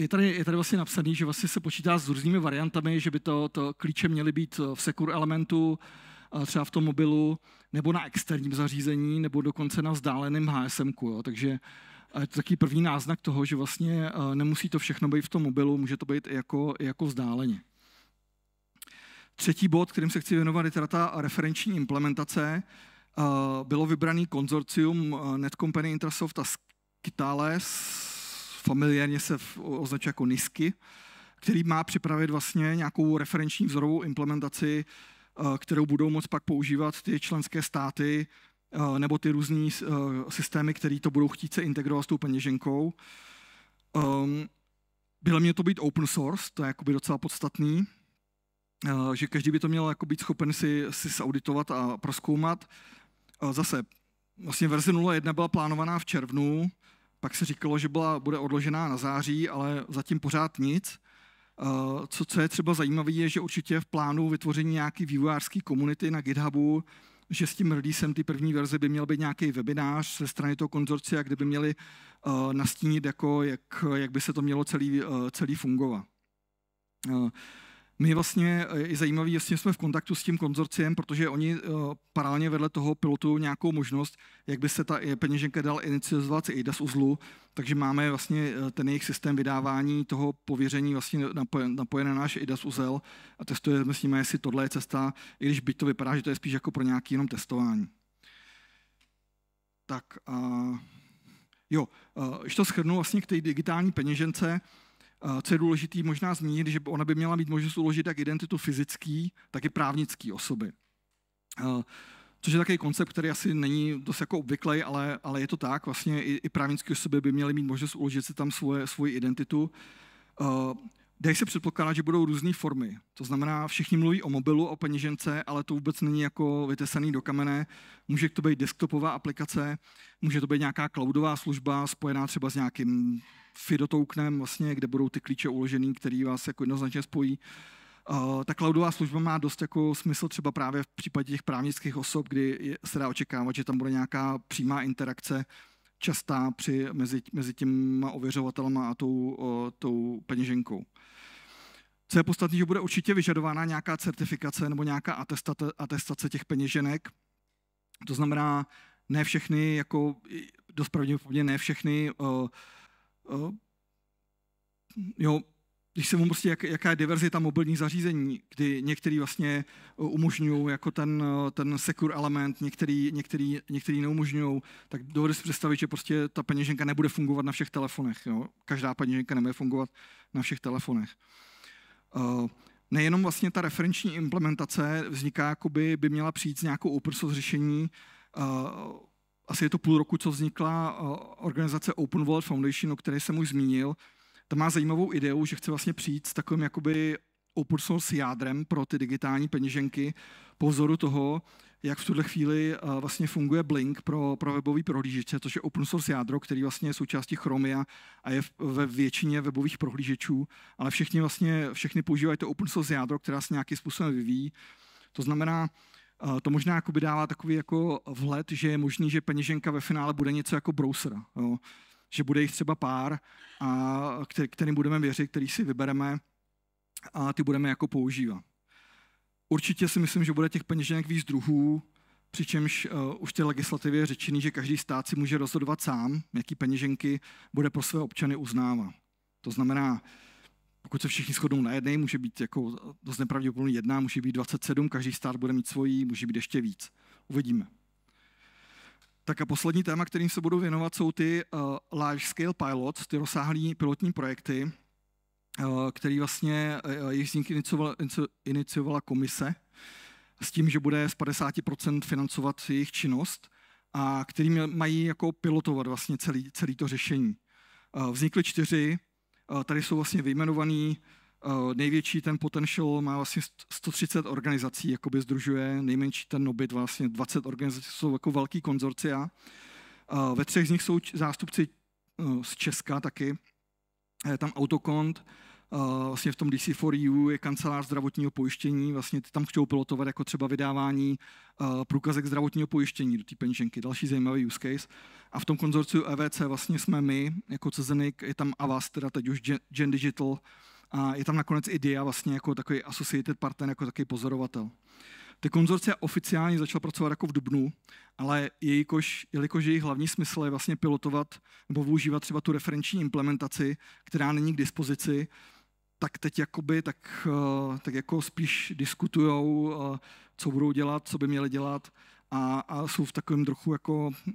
je tady, je tady vlastně napsaný, že vlastně se počítá s různými variantami, že by to, to klíče měly být v secure elementu, eh, třeba v tom mobilu, nebo na externím zařízení, nebo dokonce na vzdáleném HSM. Takže eh, je to takový první náznak toho, že vlastně eh, nemusí to všechno být v tom mobilu, může to být i jako, i jako vzdáleně. Třetí bod, kterým se chci věnovat, je teda ta referenční implementace. Eh, bylo vybraný konzorcium Netcompany Intrasoft a Skitales, familiárně se označuje jako NISKY, který má připravit vlastně nějakou referenční vzorovou implementaci Eh, kterou budou moct pak používat ty členské státy eh, nebo ty různé eh, systémy, které to budou chtít se integrovat s tou peněženkou. Ehm, bylo mě to být open source, to je jakoby docela podstatný, že každý by to měl jako být schopen si, si auditovat a proskoumat. Zase, vlastně verze 0.1 byla plánovaná v červnu, pak se říkalo, že byla, bude odložená na září, ale zatím pořád nic. Eh, co, co je třeba zajímavé, je, že určitě v plánu vytvoření nějaké vývojářské komunity na GitHubu, že s tím releasem ty první verze by měl být nějaký webinář ze strany toho konzorcia, kde by měli uh, nastínit, jako, jak, jak by se to mělo celý, uh, celý fungovat. Uh, my vlastně, eh, je zajímavé, jestli jsme v kontaktu s tím konzorciem, protože oni eh, paralelně vedle toho pilotují nějakou možnost, jak by se ta peněženka dal inicializovat z IDAS uzlu, takže máme vlastně eh, ten jejich systém vydávání toho pověření vlastně napojené na náš IDAS uzel a testujeme s nimi, jestli tohle je cesta, i když byť to vypadá, že to je spíš jako pro nějaký jenom testování. Tak a jo, když to schrnu vlastně k té digitální peněžence, Eh, co je důležité možná zmínit, že ona by měla mít možnost uložit jak identitu fyzický, tak i právnický osoby. Eh, což je takový koncept, který asi není dost jako obvyklý, ale, ale je to tak. Vlastně i, i právnické osoby by měly mít možnost uložit si tam svoje, svoji identitu. Eh, Dej se předpokládat, že budou různé formy. To znamená, všichni mluví o mobilu, o peněžence, ale to vůbec není jako vytesaný do kamene. Může to být desktopová aplikace, může to být nějaká cloudová služba spojená třeba s nějakým FIDO vlastně, kde budou ty klíče uložený, který vás jako jednoznačně spojí. Uh, ta cloudová služba má dost jako smysl třeba právě v případě těch právnických osob, kdy se dá očekávat, že tam bude nějaká přímá interakce častá při, mezi, mezi těma ověřovatelama a tou, o, tou peněženkou. Co je podstatné, že bude určitě vyžadována nějaká certifikace nebo nějaká atestace, atestace těch peněženek. To znamená, ne všechny, jako dost pravděpodobně ne všechny, uh, uh, jo, když se mu prostě, jak, jaká je diverzita mobilních zařízení, kdy některý vlastně e, umožňují jako ten, e, ten secure element, některý, některý, některý neumožňují, tak dovedu si představit, že prostě ta peněženka nebude fungovat na všech telefonech. Jo? Každá peněženka nebude fungovat na všech telefonech. Uh, nejenom vlastně ta referenční implementace vzniká, jakoby by měla přijít s nějakou open source řešení, uh, asi je to půl roku, co vznikla organizace Open World Foundation, o které jsem už zmínil, to má zajímavou ideu, že chce vlastně přijít s takovým jakoby open source jádrem pro ty digitální peněženky po vzoru toho, jak v tuhle chvíli eh, vlastně funguje Blink pro, pro webový prohlížeče, což je open source jádro, který vlastně je součástí Chromia a je ve většině webových prohlížečů, ale všichni vlastně, všechny používají to open source jádro, která se nějakým způsobem vyvíjí. To znamená, eh, to možná dává takový jako vhled, že je možný, že peněženka ve finále bude něco jako browser. Jo že bude jich třeba pár, a kterým budeme věřit, který si vybereme a ty budeme jako používat. Určitě si myslím, že bude těch peněženek víc druhů, přičemž uh, už v té legislativě je řečený, že každý stát si může rozhodovat sám, jaký peněženky bude pro své občany uznávat. To znamená, pokud se všichni shodnou na jedné, může být jako dost nepravděpodobně jedna, může být 27, každý stát bude mít svojí, může být ještě víc. Uvidíme. Tak a poslední téma, kterým se budu věnovat, jsou ty uh, large scale pilots, ty rozsáhlé pilotní projekty, uh, který vlastně uh, jejich vznik iniciovala, iniciovala komise s tím, že bude z 50% financovat jejich činnost a který mají jako pilotovat vlastně celý, celý to řešení. Uh, vznikly čtyři, uh, tady jsou vlastně vyjmenovaný, Eh, největší ten potential má vlastně 130 organizací, jakoby združuje, nejmenší ten Nobit vlastně 20 organizací, jsou jako velký konzorcia. Eh, ve třech z nich jsou zástupci eh, z Česka taky. Je tam Autokont, vlastně v tom DC4U e je kancelář zdravotního pojištění, vlastně ty tam chtějí pilotovat jako třeba vydávání průkazek zdravotního pojištění do té penženky, další zajímavý use case. A v tom konzorciu EVC vlastně jsme my, jako CZNIC, je tam Avast, teda teď už Gen Digital, a je tam nakonec i DIA vlastně jako takový associated partner, jako takový pozorovatel. Ty konzorce oficiálně začala pracovat jako v Dubnu, ale jelikož, jelikož jejich hlavní smysl je vlastně pilotovat nebo využívat třeba tu referenční implementaci, která není k dispozici, tak teď jakoby, tak, eh, tak jako spíš diskutujou, eh, co budou dělat, co by měli dělat a, a jsou v takovém trochu jako eh,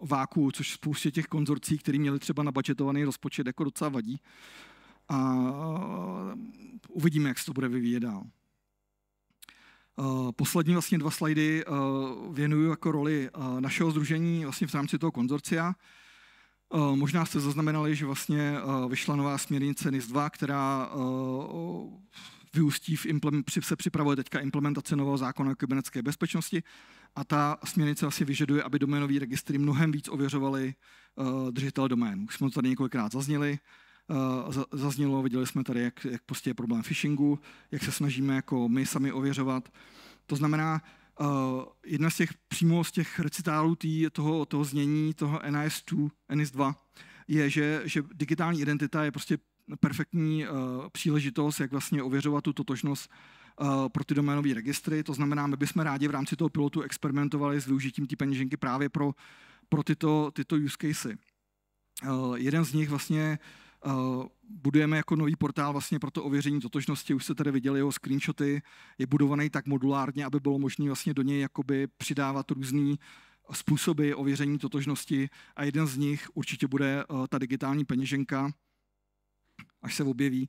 váku, což spoustě těch konzorcí, které měli třeba nabačetovaný rozpočet, jako docela vadí a e, uvidíme, jak se to bude vyvíjet dál. E, poslední vlastně dva slajdy e, věnuju jako roli našeho združení vlastně v rámci toho konzorcia. Možná jste zaznamenali, že vlastně vyšla nová směrnice NIS 2, která vyústí v se připravuje teďka implementace nového zákona o kybernetické bezpečnosti a ta směrnice vlastně vyžaduje, aby doménové registry mnohem víc ověřovaly držitel domén. Už jsme to tady několikrát zazněli. Eh, zaznělo, viděli jsme tady, jak, jak prostě je problém phishingu, jak se snažíme jako my sami ověřovat. To znamená, uh, jedna z těch přímo z těch recitálů tý, toho, toho znění, toho NIS2, NIS2, je, že, že digitální identita je prostě perfektní uh, příležitost, jak vlastně ověřovat tu totožnost uh, pro ty doménové registry. To znamená, my bychom rádi v rámci toho pilotu experimentovali s využitím té peněženky právě pro, pro tyto, tyto use casey. Uh, jeden z nich vlastně uh, Eh, budujeme jako nový portál vlastně pro to ověření totožnosti, už jste tady viděli jeho screenshoty, je budovaný tak modulárně, aby bylo možné vlastně do něj jakoby přidávat různý eh, způsoby ověření totožnosti a jeden z nich určitě bude eh, ta digitální peněženka, až se objeví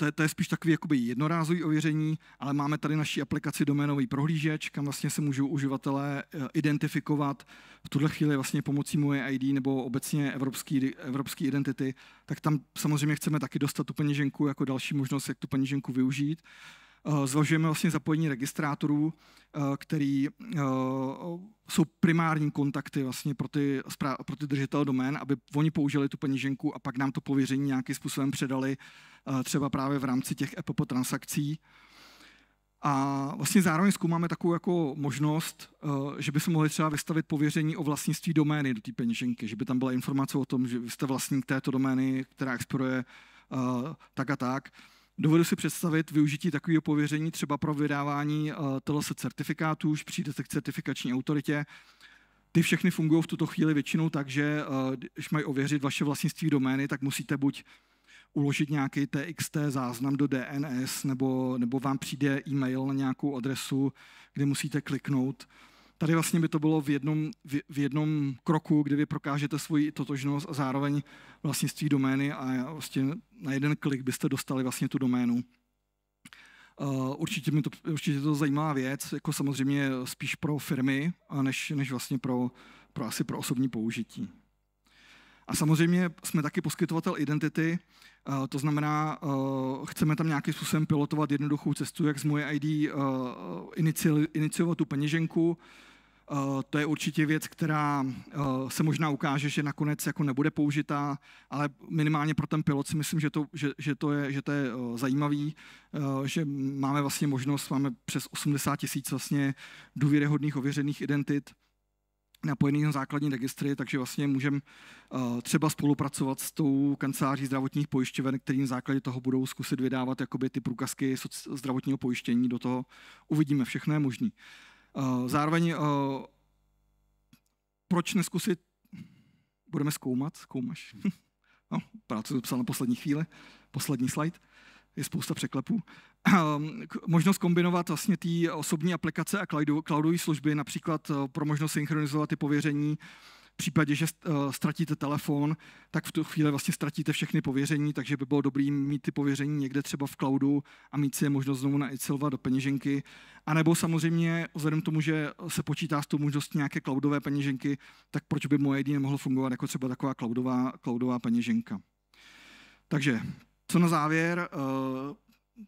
to je, to je spíš takový jakoby jednorázový ověření, ale máme tady naší aplikaci doménový prohlížeč, kam vlastně se můžou uživatelé eh, identifikovat v tuhle chvíli vlastně pomocí moje ID nebo obecně evropský, evropský identity, tak tam samozřejmě chceme taky dostat tu peněženku jako další možnost, jak tu peněženku využít. Eh, zvažujeme vlastně zapojení registrátorů, eh, který eh, jsou primární kontakty vlastně pro ty, pro ty držitele domén, aby oni použili tu peněženku a pak nám to pověření nějakým způsobem předali třeba právě v rámci těch e transakcí. A vlastně zároveň zkoumáme takovou jako možnost, že se mohli třeba vystavit pověření o vlastnictví domény do té peněženky, že by tam byla informace o tom, že jste vlastník této domény, která expiruje tak a tak Dovedu si představit využití takového pověření třeba pro vydávání eh, TLS certifikátů, už přijdete k certifikační autoritě. Ty všechny fungují v tuto chvíli většinou tak, že eh, když mají ověřit vaše vlastnictví domény, tak musíte buď uložit nějaký TXT záznam do DNS, nebo, nebo vám přijde e-mail na nějakou adresu, kde musíte kliknout Tady vlastně by to bylo v jednom, v, v jednom kroku, kdy vy prokážete svoji totožnost a zároveň vlastnictví domény a vlastně na jeden klik byste dostali vlastně tu doménu. Uh, určitě, mi to, určitě to zajímá věc, jako samozřejmě spíš pro firmy, a než, než vlastně pro, pro asi pro osobní použití. A samozřejmě jsme taky poskytovatel identity, uh, to znamená, uh, chceme tam nějakým způsobem pilotovat jednoduchou cestu, jak z moje ID iniciovat tu peněženku, Eh, to je určitě věc, která eh, se možná ukáže, že nakonec jako nebude použitá, ale minimálně pro ten pilot si myslím, že to, že, že to, je, že to je eh, zajímavý, že máme vlastně možnost, máme přes 80 tisíc vlastně důvěryhodných ověřených identit napojených na základní registry, takže vlastně můžeme třeba spolupracovat s tou kanceláří zdravotních pojišťoven, kterým na základě toho budou zkusit vydávat jakoby ty průkazky zdravotního pojištění do toho. Uvidíme, všechno je možné. Eh, zároveň eh, proč neskusit, budeme zkoumat, zkoumáš. [LAUGHS] No, práce to psal na poslední chvíli, poslední slide, je spousta překlepů. Ehm, možnost kombinovat vlastně ty osobní aplikace a cloudové služby, například eh, pro možnost synchronizovat ty pověření případě, že eh, ztratíte telefon, tak v tu chvíli vlastně ztratíte všechny pověření, takže by bylo dobré mít ty pověření někde třeba v cloudu a mít si je možnost znovu na do peněženky. A nebo samozřejmě, vzhledem k tomu, že se počítá s tou možností nějaké cloudové peněženky, tak proč by moje jedině mohlo fungovat jako třeba taková cloudová, cloudová peněženka. Takže, co na závěr, eh,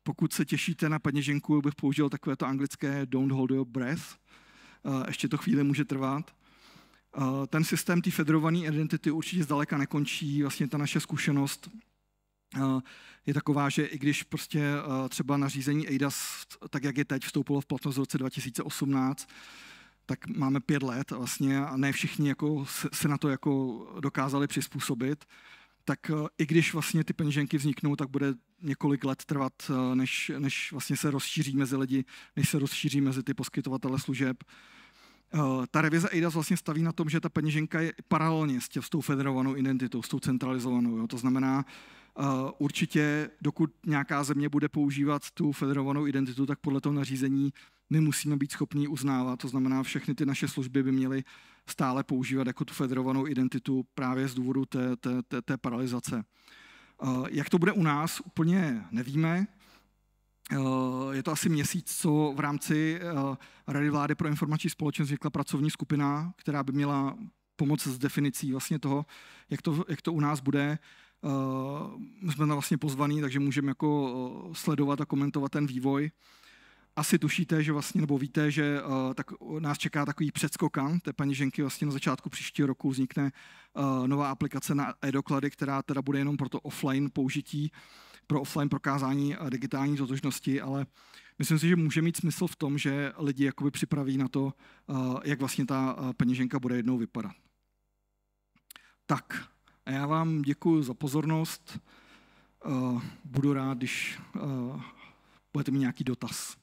pokud se těšíte na peněženku, bych použil takové to anglické don't hold your breath, eh, ještě to chvíli může trvat. Eh, ten systém té federované identity určitě zdaleka nekončí. Vlastně ta naše zkušenost eh, je taková, že i když prostě eh, třeba nařízení EIDAS, tak jak je teď, vstoupilo v platnost v roce 2018, tak máme pět let vlastně a ne všichni jako se na to jako dokázali přizpůsobit, tak i když vlastně ty peněženky vzniknou, tak bude několik let trvat, než, než vlastně se rozšíří mezi lidi, než se rozšíří mezi ty poskytovatele služeb. Eh, ta revize EIDAS vlastně staví na tom, že ta peněženka je paralelně s, tě, s tou federovanou identitou, s tou centralizovanou. Jo? To znamená, eh, určitě dokud nějaká země bude používat tu federovanou identitu, tak podle toho nařízení my musíme být schopní uznávat. To znamená, všechny ty naše služby by měly stále používat jako tu federovanou identitu právě z důvodu té, té, té, té paralizace. Eh, jak to bude u nás, úplně nevíme. Eh, je to asi měsíc, co v rámci eh, Rady vlády pro informační společnost vznikla pracovní skupina, která by měla pomoct s definicí vlastně toho, jak to, jak to u nás bude. Eh, my jsme na vlastně pozvaní, takže můžeme jako sledovat a komentovat ten vývoj. Asi tušíte, že vlastně, nebo víte, že tak nás čeká takový předskokan té paní ženky Vlastně na začátku příštího roku vznikne nová aplikace na e-doklady, která teda bude jenom pro to offline použití pro offline prokázání a digitální totožnosti, ale myslím si, že může mít smysl v tom, že lidi jakoby připraví na to, uh, jak vlastně ta uh, peněženka bude jednou vypadat. Tak, a já vám děkuji za pozornost. Uh, budu rád, když budete mít nějaký dotaz.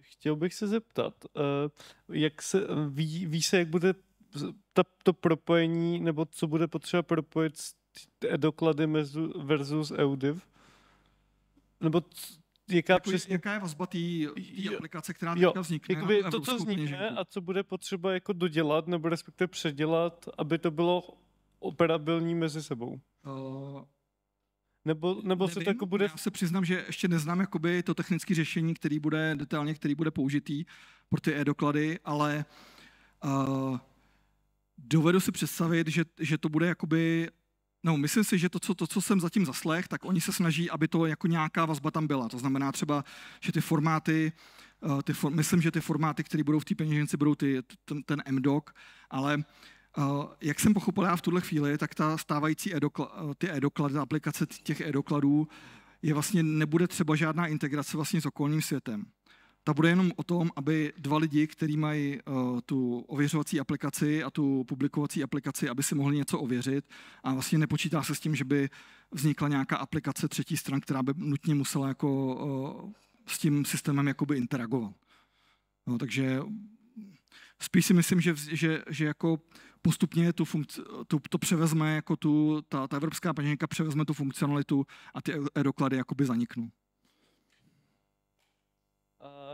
Chtěl bych se zeptat, jak se, ví, ví se, jak bude ta, to propojení, nebo co bude potřeba propojit s e, doklady versus EUDIV? Nebo c- jaká, jako, přesně... jaká je vazba té aplikace, která jo, vznikne? Jakoby to, co vznikne knižinku. a co bude potřeba jako dodělat, nebo respektive předělat, aby to bylo operabilní mezi sebou? Uh, nebo, nebo nevím, se to jako bude... Já se přiznám, že ještě neznám jakoby to technické řešení, který bude detailně, který bude použitý pro ty e-doklady, ale uh, dovedu si představit, že, že to bude jakoby, no myslím si, že to co, to, co jsem zatím zaslech, tak oni se snaží, aby to jako nějaká vazba tam byla. To znamená třeba, že ty formáty, eh, ty for, myslím, že ty formáty, které budou v té peněženci, budou ty, ten, ten MDOC, ale eh, jak jsem pochopil já v tuhle chvíli, tak ta stávající edokla, eh, ty e ta aplikace těch edokladů, je vlastně nebude třeba žádná integrace vlastně s okolním světem ta bude jenom o tom, aby dva lidi, kteří mají uh, tu ověřovací aplikaci a tu publikovací aplikaci, aby si mohli něco ověřit a vlastně nepočítá se s tím, že by vznikla nějaká aplikace třetí stran, která by nutně musela jako uh, s tím systémem jakoby interagovat. No, takže spíš si myslím, že, že, že jako postupně tu funkci- tu, to převezme jako tu, ta, ta evropská peněženka převezme tu funkcionalitu a ty e-doklady e-, jakoby zaniknou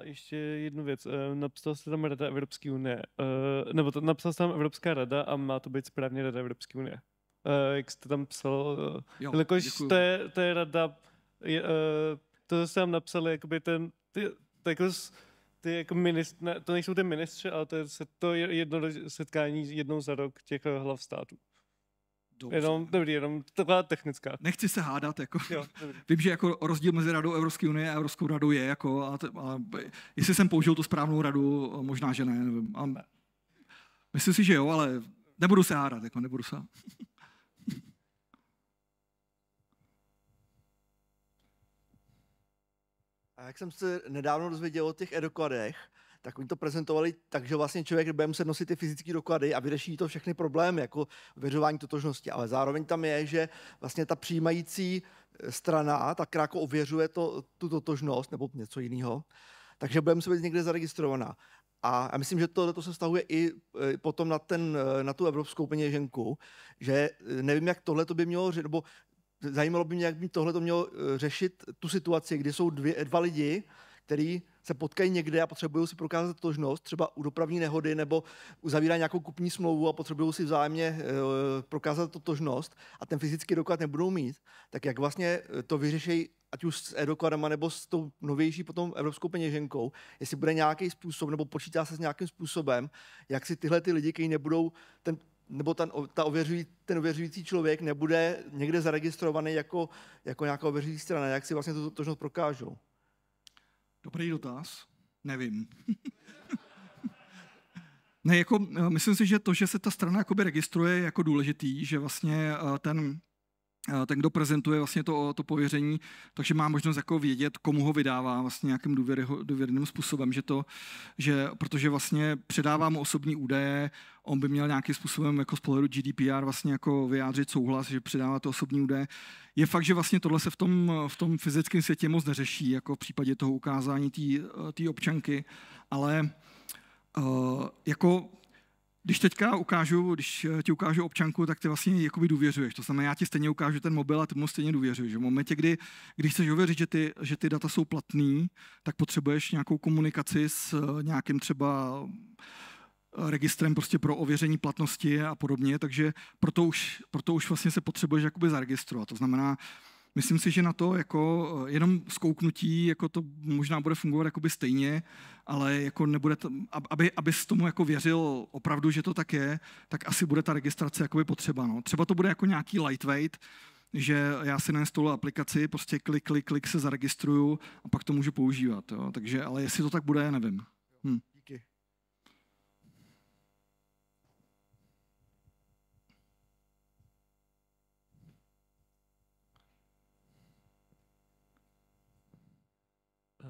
ještě jednu věc. Eh, napsal se tam Rada Evropské unie. Eh, nebo to, napsal se tam Evropská rada a má to být správně Rada Evropské unie. Eh, jak jste tam psal. Jo, to je, to je rada... Je, to jste tam napsali, jakoby ten... Ty, tak jako ty jako ministr, ne, to nejsou ty ministři, ale to je, to jedno setkání jednou za rok těch hlav států. Dobře. Jenom, dobrý, jenom byla technická. Nechci se hádat, jako. Jo, [LAUGHS] Vím, že jako rozdíl mezi Radou Evropské unie a Evropskou radou je, jako, a, a, jestli jsem použil tu správnou radu, možná, že ne, nevím. A, myslím si, že jo, ale nebudu se hádat, jako, nebudu se A jak jsem se nedávno dozvěděl o těch edokladech, tak oni to prezentovali tak, že vlastně člověk bude muset nosit ty fyzické doklady a vyřeší to všechny problémy, jako věřování totožnosti. Ale zároveň tam je, že vlastně ta přijímající eh, strana, tak která jako ověřuje to, tu totožnost nebo něco jiného, takže bude muset být někde zaregistrovaná. A já myslím, že to, to se stahuje i eh, potom na, ten, eh, na tu evropskou peněženku, že nevím, jak tohle to by mělo říct, nebo zajímalo by mě, jak by tohle to mělo řešit tu situaci, kdy jsou dvě, dva lidi, který se potkají někde a potřebují si prokázat tožnost, třeba u dopravní nehody nebo uzavírá nějakou kupní smlouvu a potřebují si vzájemně e, prokázat totožnost a ten fyzický doklad nebudou mít, tak jak vlastně eh, to vyřeší ať už s e-dokladama nebo s tou novější potom evropskou peněženkou, jestli bude nějaký způsob nebo počítá se s nějakým způsobem, jak si tyhle ty lidi, kteří nebudou ten nebo ten, ta ověřují, ten ověřující člověk nebude někde zaregistrovaný jako, jako nějaká ověřující strana, jak si vlastně tu to, tožnost prokážou. Dobrý dotaz. Nevím. [LAUGHS] ne, jako, eh, myslím si, že to, že se ta strana registruje, je jako důležitý, že vlastně eh, ten Eh, ten, kdo prezentuje vlastně to, to pověření, takže má možnost jako vědět, komu ho vydává vlastně nějakým důvěrným způsobem, že to, že, protože vlastně předává mu osobní údaje, on by měl nějakým způsobem jako z pohledu GDPR vlastně jako vyjádřit souhlas, že předává to osobní údaje. Je fakt, že vlastně tohle se v tom, v tom fyzickém světě moc neřeší, jako v případě toho ukázání té občanky, ale uh, jako když teďka ukážu, když eh, ti ukážu občanku, tak ty vlastně jakoby důvěřuješ. To znamená, já ti stejně ukážu ten mobil a ty mu stejně důvěřuješ. V momentě, kdy, když chceš ověřit, že ty, že ty data jsou platný, tak potřebuješ nějakou komunikaci s eh, nějakým třeba eh, registrem prostě pro ověření platnosti a podobně, takže proto už, proto už vlastně se potřebuješ jakoby zaregistrovat. To znamená, Myslím si, že na to jako eh, jenom zkouknutí jako to možná bude fungovat stejně, ale jako nebude to, aby, aby tomu jako věřil opravdu, že to tak je, tak asi bude ta registrace potřeba. No. Třeba to bude jako nějaký lightweight, že já si nainstaluji aplikaci, prostě klik, klik, klik se zaregistruju a pak to můžu používat. Jo. Takže, ale jestli to tak bude, nevím. Hm.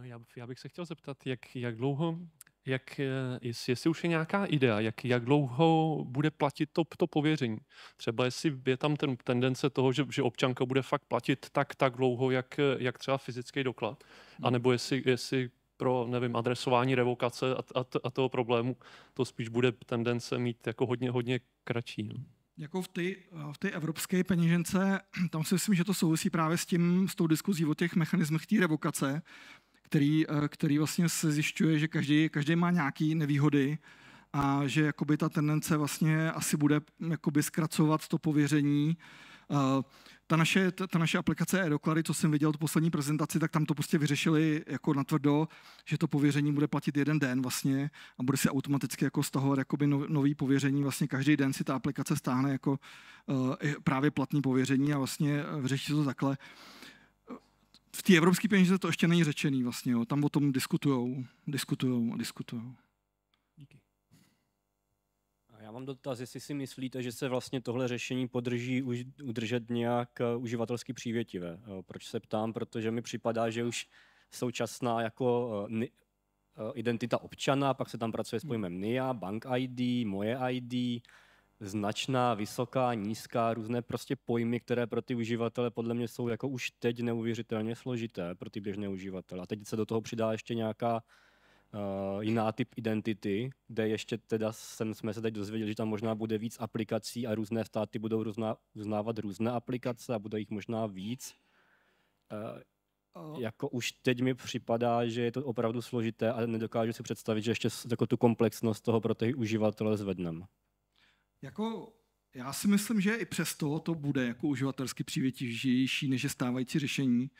Já, já bych se chtěl zeptat, jak, jak dlouho, jak, eh, jestli, jestli už je nějaká idea, jak, jak dlouho bude platit to, to pověření. Třeba jestli je tam ten tendence toho, že, že občanka bude fakt platit tak tak dlouho, jak, jak třeba fyzický doklad. A nebo jestli, jestli pro, nevím, adresování revokace a, a, a toho problému, to spíš bude tendence mít jako hodně, hodně kratší. No. Jako v té v evropské peněžence, tam si myslím, že to souvisí právě s tím, s tou diskuzí o těch mechanismech té revokace, který, eh, který vlastně se zjišťuje, že každý, každý má nějaké nevýhody a že jakoby ta tendence vlastně asi bude mm, jakoby zkracovat to pověření. Eh, ta naše, ta, naše aplikace e-doklady, co jsem viděl v poslední prezentaci, tak tam to prostě vyřešili jako natvrdo, že to pověření bude platit jeden den vlastně a bude se automaticky jako stahovat jakoby by no, nový pověření. Vlastně každý den si ta aplikace stáhne jako eh, právě platný pověření a vlastně vyřeší to takhle v té evropské peníze to ještě není řečený vlastně, jo. tam o tom diskutujou, diskutujou a diskutujou. Díky. A já mám dotaz, jestli si myslíte, že se vlastně tohle řešení podrží už, udržet nějak eh, uživatelsky přívětivé. Eh, proč se ptám? Protože mi připadá, že už současná jako eh, ni, identita občana, pak se tam pracuje s pojmem NIA, Bank ID, Moje ID, značná, vysoká, nízká, různé prostě pojmy, které pro ty uživatele podle mě jsou jako už teď neuvěřitelně složité pro ty běžné uživatele. A teď se do toho přidá ještě nějaká uh, jiná typ identity, kde ještě teda jsem, jsme se teď dozvěděli, že tam možná bude víc aplikací a různé státy budou různá, uznávat různé aplikace a bude jich možná víc. Uh, jako už teď mi připadá, že je to opravdu složité a nedokážu si představit, že ještě jako tu komplexnost toho pro ty uživatele zvedneme. Jako já si myslím, že i přesto to bude jako uživatelsky přívětivější než je stávající řešení,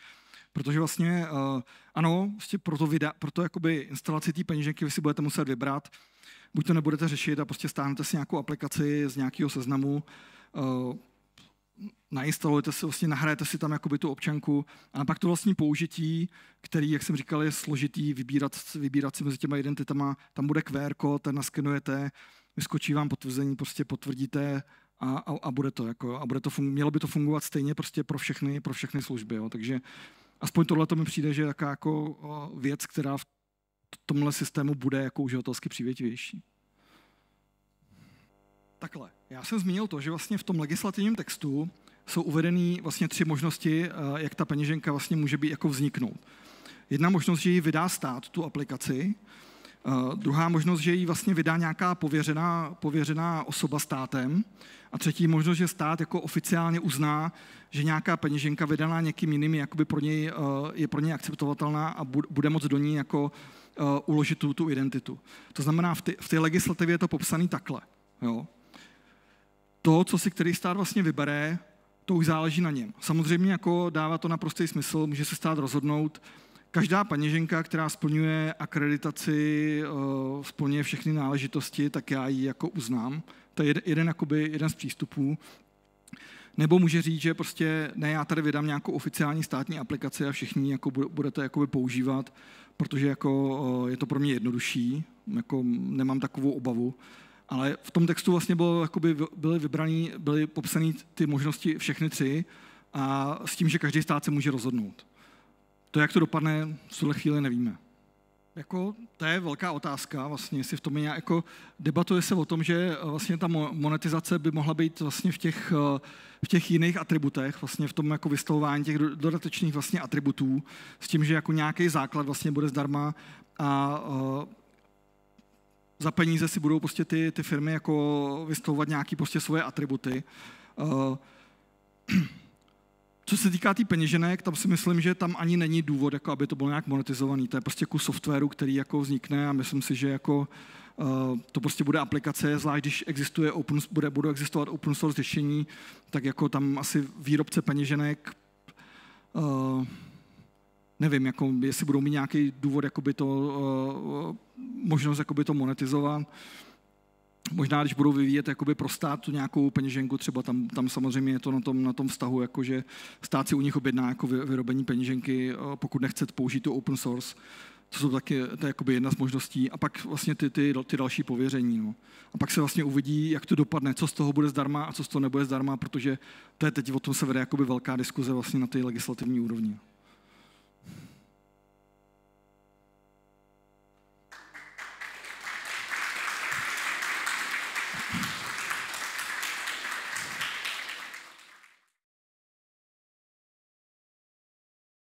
protože vlastně, uh, ano, vlastně proto, pro to jakoby instalaci té peněženky vy si budete muset vybrat, buď to nebudete řešit a prostě stáhnete si nějakou aplikaci z nějakého seznamu, uh, nainstalujete si, vlastně nahrajete si tam jakoby tu občanku a pak to vlastní použití, který, jak jsem říkal, je složitý vybírat, vybírat si mezi těma identitama, tam bude QR kód, ten naskenujete, vyskočí vám potvrzení, prostě potvrdíte a, a, a bude to. Jako, a bude to fungu, mělo by to fungovat stejně prostě pro všechny, pro všechny služby. Jo. Takže aspoň tohle to mi přijde, že je taká jako věc, která v tomhle systému bude jako uživatelsky přívětivější. Takhle. Já jsem zmínil to, že vlastně v tom legislativním textu jsou uvedeny vlastně tři možnosti, eh, jak ta peněženka vlastně může být jako vzniknout. Jedna možnost, že ji vydá stát, tu aplikaci, Eh, druhá možnost, že ji vlastně vydá nějaká pověřená, pověřená osoba státem. A třetí možnost, že stát jako oficiálně uzná, že nějaká peněženka vydaná někým jiným jakoby pro něj, eh, je pro něj akceptovatelná a bude moc do ní jako eh, uložit tu, tu identitu. To znamená, v, ty, v té legislativě je to popsané takhle. Jo. To, co si který stát vlastně vybere, to už záleží na něm. Samozřejmě jako dává to naprostý smysl, může se stát rozhodnout, Každá paněženka, která splňuje akreditaci, eh, splňuje všechny náležitosti, tak já ji jako uznám. To je jeden, jakoby, jeden z přístupů. Nebo může říct, že prostě ne, já tady vydám nějakou oficiální státní aplikaci a všichni jako budete jakoby používat, protože jako eh, je to pro mě jednodušší, jako nemám takovou obavu. Ale v tom textu vlastně bylo, jakoby byly vybraný, byly popsané ty možnosti všechny tři a s tím, že každý stát se může rozhodnout. To, jak to dopadne, v tuhle chvíli nevíme. Jako, to je velká otázka, vlastně, jestli v tom je jako, debatuje se o tom, že eh, vlastně ta monetizace by mohla být vlastně v těch, eh, v těch jiných atributech, vlastně v tom jako vystavování těch dodatečných vlastně atributů, s tím, že jako nějaký základ vlastně bude zdarma a eh, za peníze si budou prostě ty, ty firmy jako vystavovat nějaké prostě svoje atributy. Co se týká té tý peněženek, tam si myslím, že tam ani není důvod, jako aby to bylo nějak monetizovaný. To je prostě kus softwaru, který jako vznikne a myslím si, že jako Uh, to prostě bude aplikace, zvlášť když existuje open, bude, budou existovat open source řešení, tak jako tam asi výrobce peněženek, uh, nevím, jako, jestli budou mít nějaký důvod, jakoby to, uh, možnost jakoby to monetizovat možná, když budou vyvíjet jakoby pro stát tu nějakou peněženku, třeba tam, tam samozřejmě je to na tom, na tom vztahu, jakože že stát si u nich objedná jako vy, vyrobení peněženky, eh, pokud nechce použít tu open source, to, jsou taky, to je jakoby jedna z možností. A pak vlastně ty, ty, ty další pověření. No. A pak se vlastně uvidí, jak to dopadne, co z toho bude zdarma a co z toho nebude zdarma, protože to je teď o tom se vede jakoby velká diskuze vlastně na té legislativní úrovni.